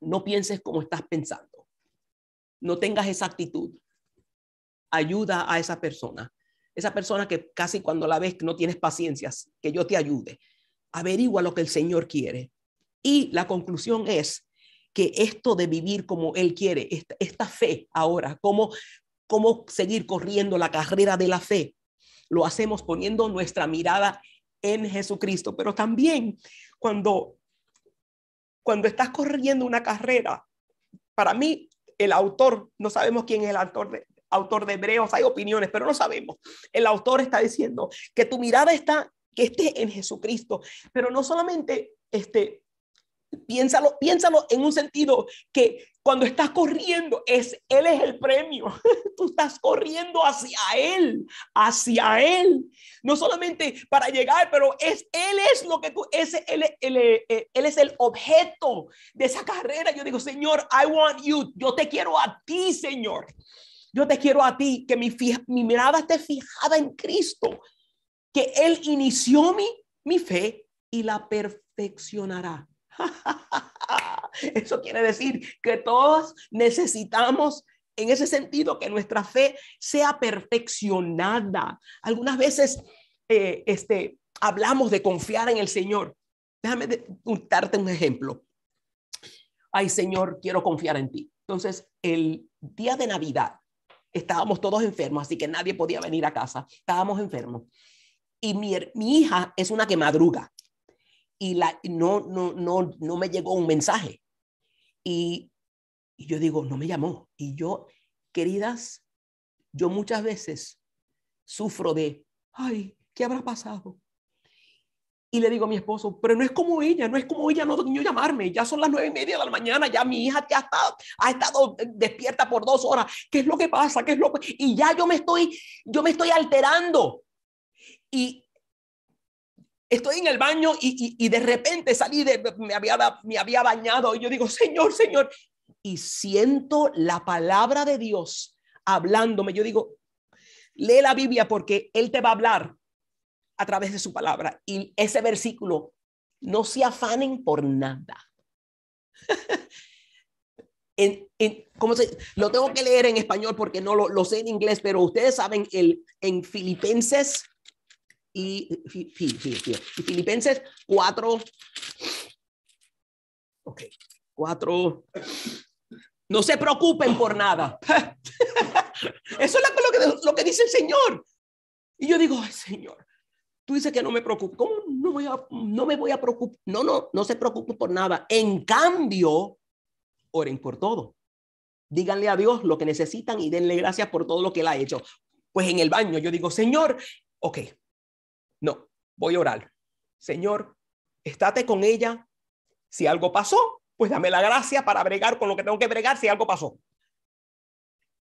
no pienses como estás pensando no tengas esa actitud. Ayuda a esa persona. Esa persona que casi cuando la ves no tienes paciencia, que yo te ayude. Averigua lo que el Señor quiere. Y la conclusión es que esto de vivir como Él quiere, esta, fe ahora, cómo, cómo seguir corriendo la carrera de la fe, lo hacemos poniendo nuestra mirada en Jesucristo. Pero también cuando, cuando estás corriendo una carrera, para mí el autor, no sabemos quién es el autor de, autor de Hebreos, hay opiniones, pero no sabemos. El autor está diciendo que tu mirada está, que esté en Jesucristo, pero no solamente este, Piénsalo, piénsalo en un sentido que cuando estás corriendo, es, Él es el premio. Tú estás corriendo hacia Él, hacia Él. No solamente para llegar, pero es, Él es lo que tú, es, eh, eh, él, es el objeto de esa carrera. Yo digo, Señor, I want you. Yo te quiero a ti, Señor. Yo te quiero a ti. Que mi, mi mirada esté fijada en Cristo. Que Él inició mi, mi fe y la perfeccionará Eso quiere decir que todos necesitamos en ese sentido que nuestra fe sea perfeccionada. Algunas veces eh, este, hablamos de confiar en el Señor. Déjame darte un ejemplo. Ay, Señor, quiero confiar en ti. Entonces, el día de Navidad estábamos todos enfermos, así que nadie podía venir a casa. Estábamos enfermos. Y mi hija es una que madruga y la, no, no, no, no me llegó un mensaje. Y, yo digo, no me llamó. Y yo, queridas, yo muchas veces sufro de, ay, ¿qué habrá pasado? Y le digo a mi esposo, pero no es como ella, no es como ella, no niño llamarme, ya son las nueve y media de la mañana, ya mi hija ya está, ha estado despierta por dos horas, ¿qué es lo que pasa? ¿Qué es lo Y ya yo me estoy, yo me estoy alterando. Y, estoy en el baño y, y, de repente salí de, me había, me había bañado y yo digo, Señor, Señor, y siento la palabra de Dios hablándome. Yo digo, lee la Biblia porque Él te va a hablar a través de su palabra. Y ese versículo, no se afanen por nada. en, en, ¿cómo se, lo tengo que leer en español porque no lo, lo sé en inglés, pero ustedes saben, el, en Filipenses y, Filipenses cuatro Ok, 4. No se preocupen por nada. Eso es lo que, dice el Señor. Y yo digo, Señor, tú dices que no me preocupo. ¿Cómo no, no me voy a preocupar? No, no, no se preocupen por nada. En cambio, oren por todo. Díganle a Dios lo que necesitan y denle gracias por todo lo que Él ha hecho. Pues en el baño yo digo, Señor, ok, voy a orar. Señor, estate con ella. Si algo pasó, pues dame la gracia para bregar con lo que tengo que bregar si algo pasó.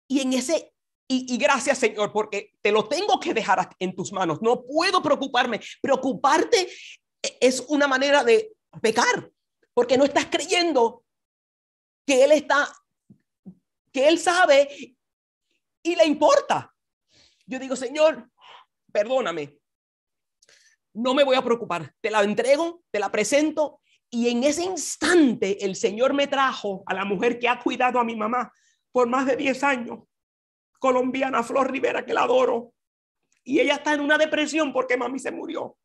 Y en ese, y, y gracias Señor, porque te lo tengo que dejar en tus manos. No puedo preocuparme. Preocuparte es una manera de pecar, porque no estás creyendo que Él está, que Él sabe y le importa. Yo digo, Señor, perdóname, no me voy a preocupar, te la entrego, te la presento. Y en ese instante el Señor me trajo a la mujer que ha cuidado a mi mamá por más de 10 años, colombiana Flor Rivera, que la adoro. Y ella está en una depresión porque mami se murió.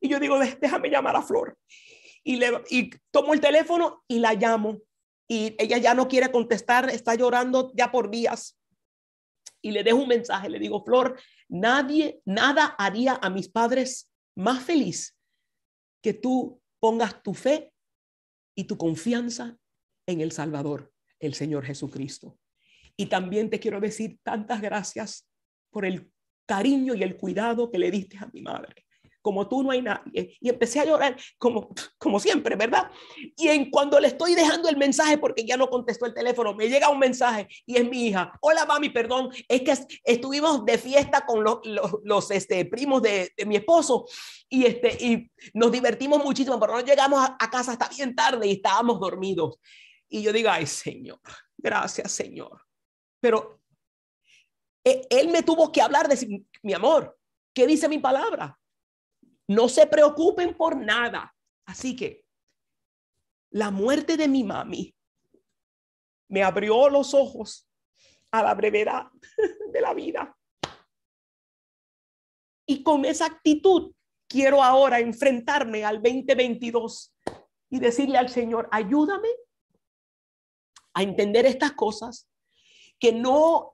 Y yo digo, déjame llamar a Flor. Y, le, y tomo el teléfono y la llamo. Y ella ya no quiere contestar, está llorando ya por días y le dejo un mensaje, le digo, Flor, nadie, nada haría a mis padres más feliz que tú pongas tu fe y tu confianza en el Salvador, el Señor Jesucristo. Y también te quiero decir tantas gracias por el cariño y el cuidado que le diste a mi madre como tú no hay nadie. Y empecé a llorar como, como siempre, ¿verdad? Y en cuando le estoy dejando el mensaje, porque ya no contestó el teléfono, me llega un mensaje y es mi hija. Hola, mami, perdón, es que estuvimos de fiesta con los, los, este, primos de, de, mi esposo y, este, y nos divertimos muchísimo, pero no llegamos a, a casa hasta bien tarde y estábamos dormidos. Y yo digo, ay, Señor, gracias, Señor. Pero e-, él me tuvo que hablar de mi amor, ¿qué dice mi palabra? No se preocupen por nada. Así que la muerte de mi mami me abrió los ojos a la brevedad de la vida. Y con esa actitud quiero ahora enfrentarme al 2022 y decirle al Señor, ayúdame a entender estas cosas, que no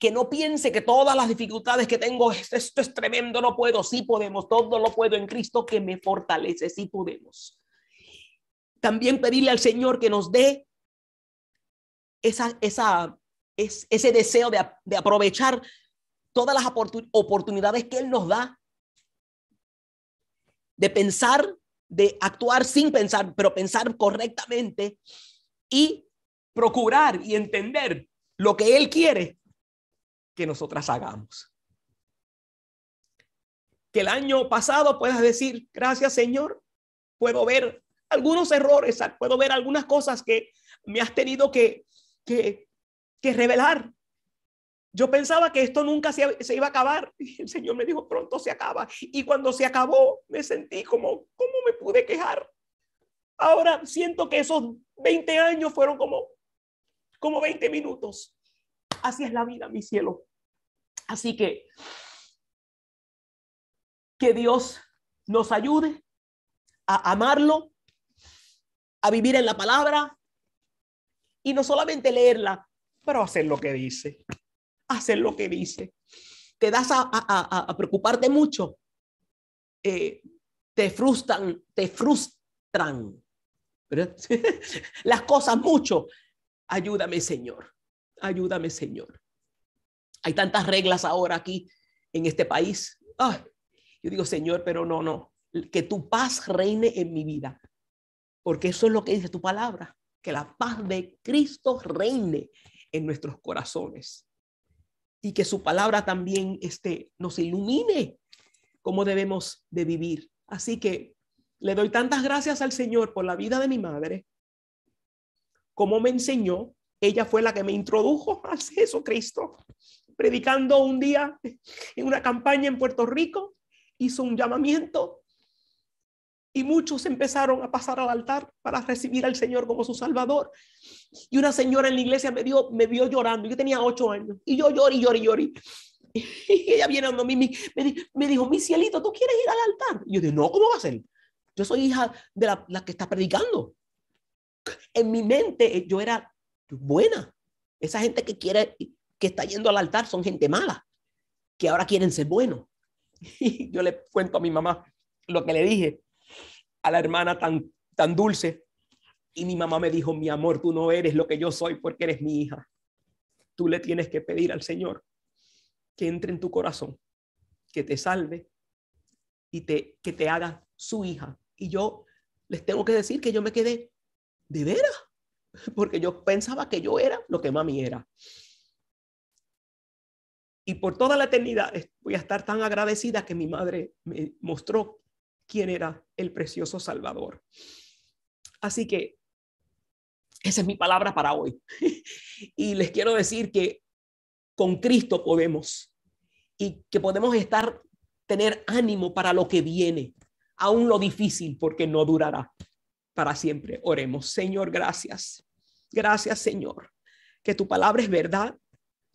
que no piense que todas las dificultades que tengo, esto, es tremendo, no puedo, sí podemos, todo lo puedo en Cristo que me fortalece, sí podemos. También pedirle al Señor que nos dé esa, ese deseo de, aprovechar todas las oportunidades que Él nos da, de pensar, de actuar sin pensar, pero pensar correctamente y procurar y entender lo que Él quiere que nosotras hagamos. Que el año pasado puedas decir, gracias Señor, puedo ver algunos errores, puedo ver algunas cosas que me has tenido que, que, revelar. Yo pensaba que esto nunca se, iba a acabar. Y el Señor me dijo, pronto se acaba. Y cuando se acabó, me sentí como, ¿cómo me pude quejar? Ahora siento que esos 20 años fueron como, como 20 minutos. Así es la vida, mi cielo. Así que que Dios nos ayude a amarlo, a vivir en la palabra y no solamente leerla, pero hacer lo que dice, hacer lo que dice. Te das a, preocuparte mucho, eh, te frustran, te frustran las cosas mucho. Ayúdame, Señor, ayúdame, Señor. Hay tantas reglas ahora aquí en este país. Ah, yo digo, Señor, pero no, no, que tu paz reine en mi vida, porque eso es lo que dice tu palabra, que la paz de Cristo reine en nuestros corazones y que su palabra también este, nos ilumine cómo debemos de vivir. Así que le doy tantas gracias al Señor por la vida de mi madre, cómo me enseñó, ella fue la que me introdujo a Jesucristo, predicando un día en una campaña en Puerto Rico, hizo un llamamiento y muchos empezaron a pasar al altar para recibir al Señor como su Salvador. Y una señora en la iglesia me, dio, me vio llorando, yo tenía ocho años, y yo lloré, lloré, lloré. Y ella viene a mí, me, me dijo, mi cielito, ¿tú quieres ir al altar? Y yo dije, no, ¿cómo va a ser? Yo soy hija de la, la que está predicando. En mi mente eh, yo era buena. Esa gente que quiere que está yendo al altar son gente mala, que ahora quieren ser buenos. Y yo le cuento a mi mamá lo que le dije a la hermana tan, tan dulce. Y mi mamá me dijo, mi amor, tú no eres lo que yo soy porque eres mi hija. Tú le tienes que pedir al Señor que entre en tu corazón, que te salve y te, que te haga su hija. Y yo les tengo que decir que yo me quedé de veras, porque yo pensaba que yo era lo que mami era. Y por toda la eternidad voy a estar tan agradecida que mi madre me mostró quién era el precioso Salvador. Así que esa es mi palabra para hoy. y les quiero decir que con Cristo podemos y que podemos estar tener ánimo para lo que viene, aún lo difícil porque no durará para siempre. Oremos, Señor, gracias. Gracias, Señor, que tu palabra es verdad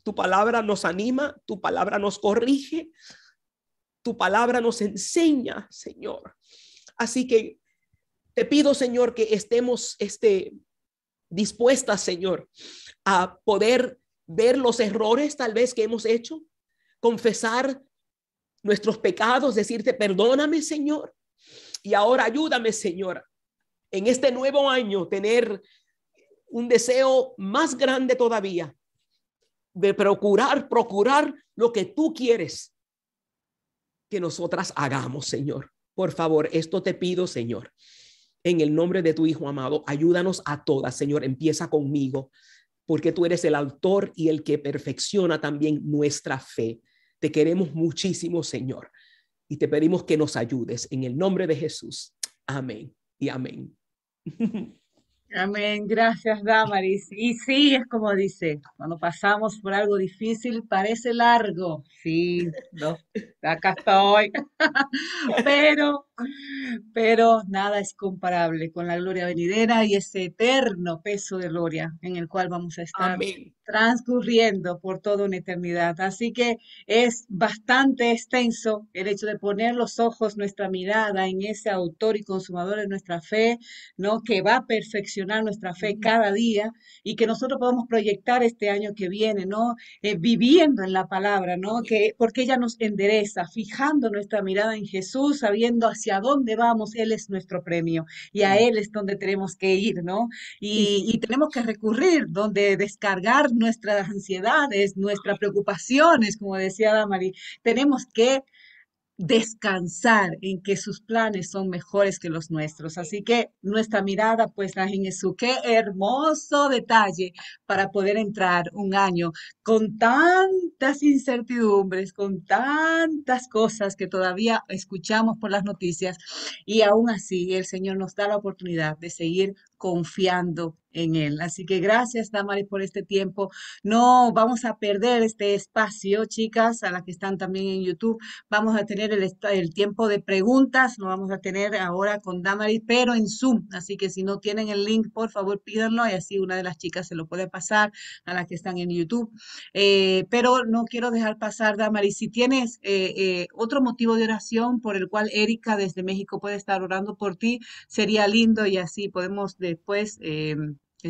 tu palabra nos anima, tu palabra nos corrige, tu palabra nos enseña, Señor. Así que te pido, Señor, que estemos este, dispuestas, Señor, a poder ver los errores tal vez que hemos hecho, confesar nuestros pecados, decirte, perdóname, Señor, y ahora ayúdame, Señor, en este nuevo año tener un deseo más grande todavía de procurar, procurar lo que tú quieres que nosotras hagamos, Señor. Por favor, esto te pido, Señor. En el nombre de tu Hijo amado, ayúdanos a todas, Señor. Empieza conmigo, porque tú eres el autor y el que perfecciona también nuestra fe. Te queremos muchísimo, Señor. Y te pedimos que nos ayudes. En el nombre de Jesús. Amén y amén. Amén, gracias Damaris. Y sí, es como dice, cuando pasamos por algo difícil parece largo. Sí, no, acá estoy. Pero Pero nada es comparable con la gloria venidera y ese eterno peso de gloria en el cual vamos a estar transcurriendo por toda una eternidad. Así que es bastante extenso el hecho de poner los ojos, nuestra mirada en ese autor y consumador de nuestra fe, ¿no? Que va a perfeccionar nuestra fe cada día y que nosotros podamos proyectar este año que viene, ¿no? Eh, viviendo en la palabra, ¿no? Que, porque ella nos endereza, fijando nuestra mirada en Jesús, sabiendo así a dónde vamos, Él es nuestro premio y a Él es donde tenemos que ir, ¿no? Y, y tenemos que recurrir, donde descargar nuestras ansiedades, nuestras preocupaciones, como decía Damari. Tenemos que descansar en que sus planes son mejores que los nuestros. Así que nuestra mirada puesta en Jesús. Qué hermoso detalle para poder entrar un año con tantas incertidumbres, con tantas cosas que todavía escuchamos por las noticias y aún así el Señor nos da la oportunidad de seguir confiando en Él. Así que gracias, Damaris, por este tiempo. No vamos a perder este espacio, chicas, a las que están también en YouTube. Vamos a tener el, tiempo de preguntas, lo vamos a tener ahora con Damaris, pero en Zoom. Así que si no tienen el link, por favor, pídanlo y así una de las chicas se lo puede pasar a las que están en YouTube. Eh, pero no quiero dejar pasar, Damaris, si tienes eh, eh, otro motivo de oración por el cual Erika desde México puede estar orando por ti, sería lindo y así podemos después eh,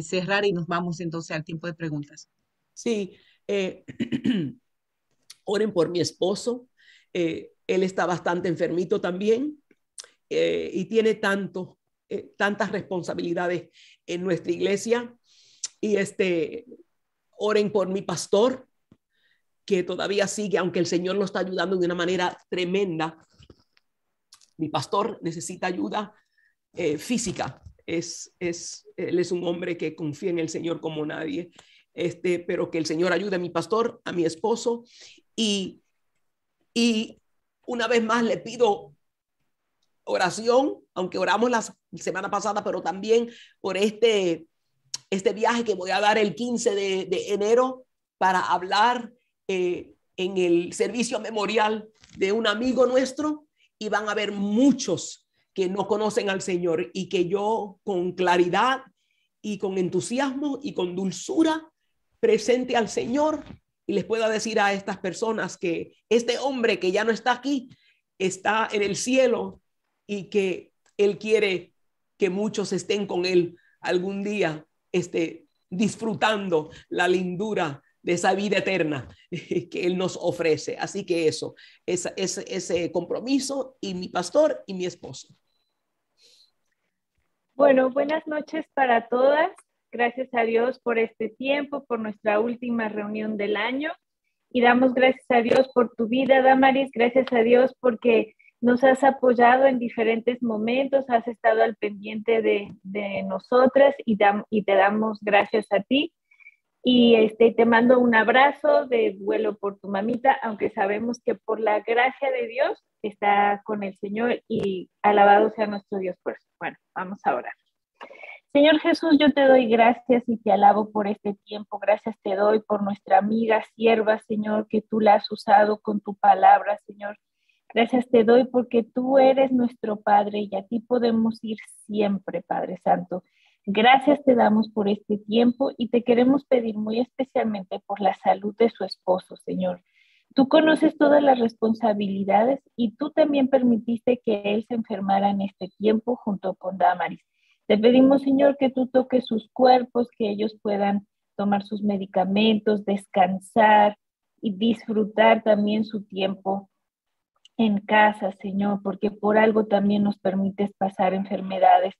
cerrar y nos vamos entonces al tiempo de preguntas. Sí, eh, oren por mi esposo. Eh, él está bastante enfermito también eh, y tiene tanto, tantas responsabilidades en nuestra iglesia. Y este, oren por mi pastor, que todavía sigue, aunque el Señor lo está ayudando de una manera tremenda. Mi pastor necesita ayuda física es, él es un hombre que confía en el Señor como nadie, este, pero que el Señor ayude a mi pastor, a mi esposo, y, y una vez más le pido oración, aunque oramos la semana pasada, pero también por este, este viaje que voy a dar el 15 de, enero para hablar eh, en el servicio memorial de un amigo nuestro y van a haber muchos que no conocen al Señor y que yo con claridad y con entusiasmo y con dulzura presente al Señor y les pueda decir a estas personas que este hombre que ya no está aquí está en el cielo y que Él quiere que muchos estén con Él algún día, este, disfrutando la lindura de esa vida eterna que Él nos ofrece. Así que eso, ese, ese compromiso y mi pastor y mi esposo. Bueno, buenas noches para todas. Gracias a Dios por este tiempo, por nuestra última reunión del año. Y damos gracias a Dios por tu vida, Damaris. Gracias a Dios porque nos has apoyado en diferentes momentos, has estado al pendiente de, nosotras y, y te damos gracias a ti y este, te mando un abrazo de duelo por tu mamita, aunque sabemos que por la gracia de Dios está con el Señor y alabado sea nuestro Dios por eso. Bueno, vamos a orar. Señor Jesús, yo te doy gracias y te alabo por este tiempo. Gracias te doy por nuestra amiga sierva, Señor, que tú la has usado con tu palabra, Señor. Gracias te doy porque tú eres nuestro Padre y a ti podemos ir siempre, Padre Santo. Gracias te damos por este tiempo y te queremos pedir muy especialmente por la salud de su esposo, Señor. Tú conoces todas las responsabilidades y tú también permitiste que él se enfermara en este tiempo junto con Damaris. Te pedimos, Señor, que tú toques sus cuerpos, que ellos puedan tomar sus medicamentos, descansar y disfrutar también su tiempo en casa, Señor, porque por algo también nos permites pasar enfermedades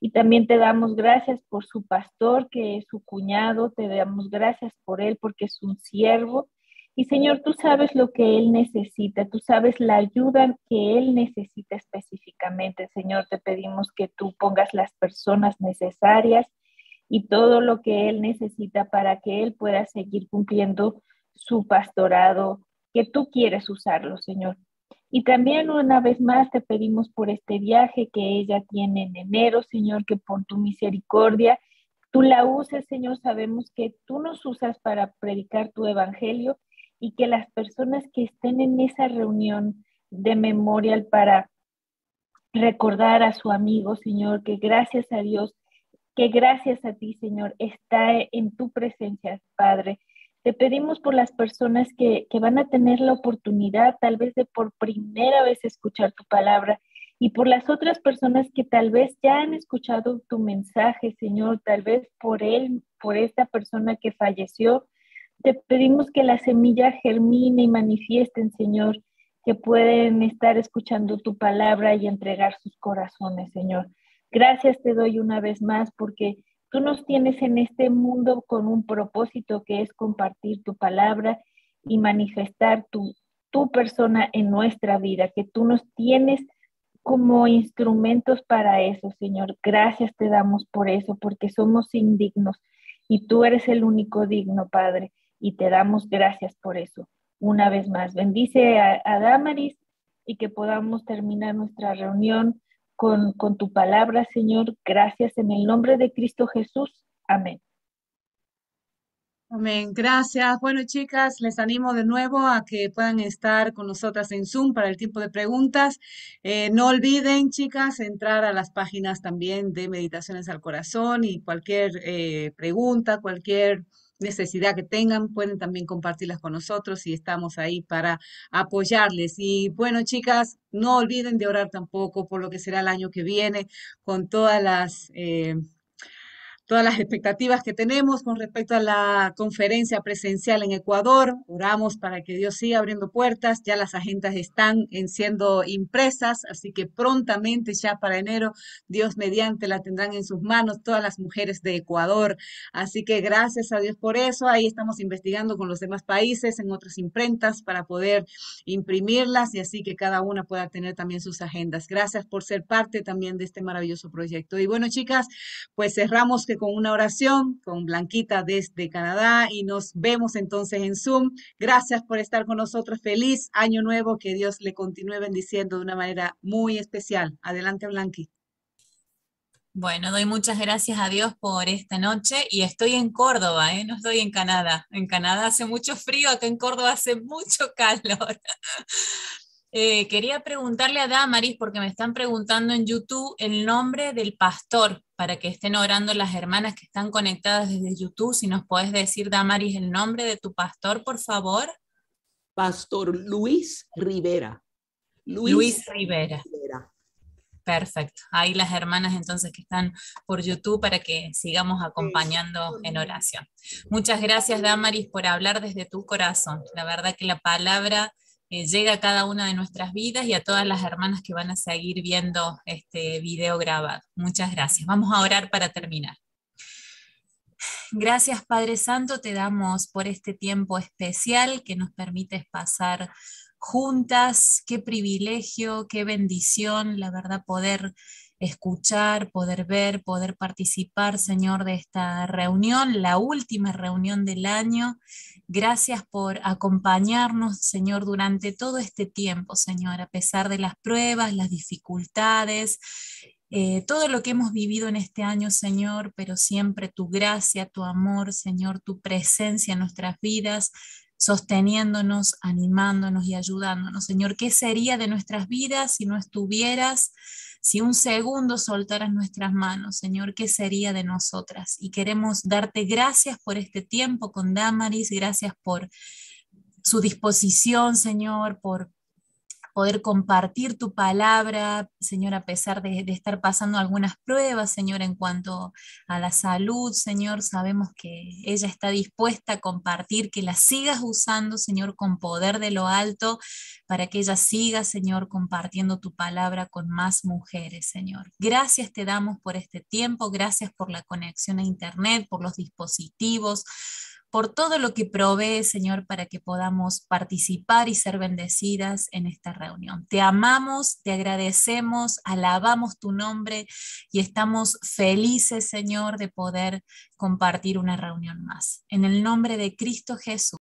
y también te damos gracias por su pastor, que es su cuñado, te damos gracias por él porque es un siervo. Y Señor, tú sabes lo que Él necesita, tú sabes la ayuda que Él necesita específicamente. Señor, te pedimos que tú pongas las personas necesarias y todo lo que Él necesita para que Él pueda seguir cumpliendo su pastorado, que tú quieres usarlo, Señor. Y también una vez más te pedimos por este viaje que ella tiene en enero, Señor, que por tu misericordia tú la uses, Señor. Sabemos que tú nos usas para predicar tu evangelio y que las personas que estén en esa reunión de memorial para recordar a su amigo, Señor, que gracias a Dios, que gracias a ti, Señor, está en tu presencia, Padre. Te pedimos por las personas que, van a tener la oportunidad tal vez de por primera vez escuchar tu palabra y por las otras personas que tal vez ya han escuchado tu mensaje, Señor, tal vez por él, por esta persona que falleció. Te pedimos que la semilla germine y manifiesten, Señor, que pueden estar escuchando tu palabra y entregar sus corazones, Señor. Gracias te doy una vez más porque Tú nos tienes en este mundo con un propósito que es compartir tu palabra y manifestar tu, tu persona en nuestra vida, que tú nos tienes como instrumentos para eso, Señor. Gracias te damos por eso, porque somos indignos y tú eres el único digno, Padre, y te damos gracias por eso. Una vez más, bendice a, a Damaris y que podamos terminar nuestra reunión con, con tu palabra, Señor. Gracias en el nombre de Cristo Jesús. Amén. Amén, gracias. Bueno, chicas, les animo de nuevo a que puedan estar con nosotras en Zoom para el tiempo de preguntas. Eh, no olviden, chicas, entrar a las páginas también de Meditaciones al Corazón y cualquier eh, pregunta, cualquier necesidad que tengan, pueden también compartirlas con nosotros y estamos ahí para apoyarles. Y bueno, chicas, no olviden de orar tampoco por lo que será el año que viene con todas las... Eh, todas las expectativas que tenemos con respecto a la conferencia presencial en Ecuador. Oramos para que Dios siga abriendo puertas. Ya las agendas están en siendo impresas, así que prontamente ya para enero, Dios mediante la tendrán en sus manos todas las mujeres de Ecuador. Así que gracias a Dios por eso. Ahí estamos investigando con los demás países, en otras imprentas, para poder imprimirlas y así que cada una pueda tener también sus agendas. Gracias por ser parte también de este maravilloso proyecto. Y bueno, chicas, pues cerramos con una oración con Blanquita desde Canadá y nos vemos entonces en Zoom. Gracias por estar con nosotros. Feliz año nuevo. Que Dios le continúe bendiciendo de una manera muy especial. Adelante, Blanqui. Bueno, doy muchas gracias a Dios por esta noche y estoy en Córdoba, ¿eh? no estoy en Canadá. En Canadá hace mucho frío, acá en Córdoba hace mucho calor. Eh, quería preguntarle a Damaris, porque me están preguntando en YouTube el nombre del pastor, para que estén orando las hermanas que están conectadas desde YouTube. Si nos puedes decir, Damaris, el nombre de tu pastor, por favor. Pastor Luis Rivera. Luis, Rivera. Perfecto. Ahí las hermanas entonces que están por YouTube para que sigamos acompañando en oración. Muchas gracias, Damaris, por hablar desde tu corazón. La verdad que la palabra eh, llega a cada una de nuestras vidas y a todas las hermanas que van a seguir viendo este video grabado. Muchas gracias. Vamos a orar para terminar. Gracias Padre Santo, te damos por este tiempo especial que nos permites pasar juntas. Qué privilegio, qué bendición, la verdad, poder escuchar, poder ver, poder participar, Señor, de esta reunión, la última reunión del año. Gracias por acompañarnos, Señor, durante todo este tiempo, Señor, a pesar de las pruebas, las dificultades, eh, todo lo que hemos vivido en este año, Señor, pero siempre tu gracia, tu amor, Señor, tu presencia en nuestras vidas, sosteniéndonos, animándonos y ayudándonos. Señor, ¿qué sería de nuestras vidas si no estuvieras? Si un segundo soltaras nuestras manos, Señor, ¿qué sería de nosotras? Y queremos darte gracias por este tiempo con Damaris, gracias por su disposición, Señor, por poder compartir tu palabra, Señor, a pesar de, estar pasando algunas pruebas, Señor, en cuanto a la salud, Señor, sabemos que ella está dispuesta a compartir, que la sigas usando, Señor, con poder de lo alto, para que ella siga, Señor, compartiendo tu palabra con más mujeres, Señor. Gracias te damos por este tiempo, gracias por la conexión a Internet, por los dispositivos por todo lo que provee, Señor, para que podamos participar y ser bendecidas en esta reunión. Te amamos, te agradecemos, alabamos tu nombre y estamos felices, Señor, de poder compartir una reunión más. En el nombre de Cristo Jesús.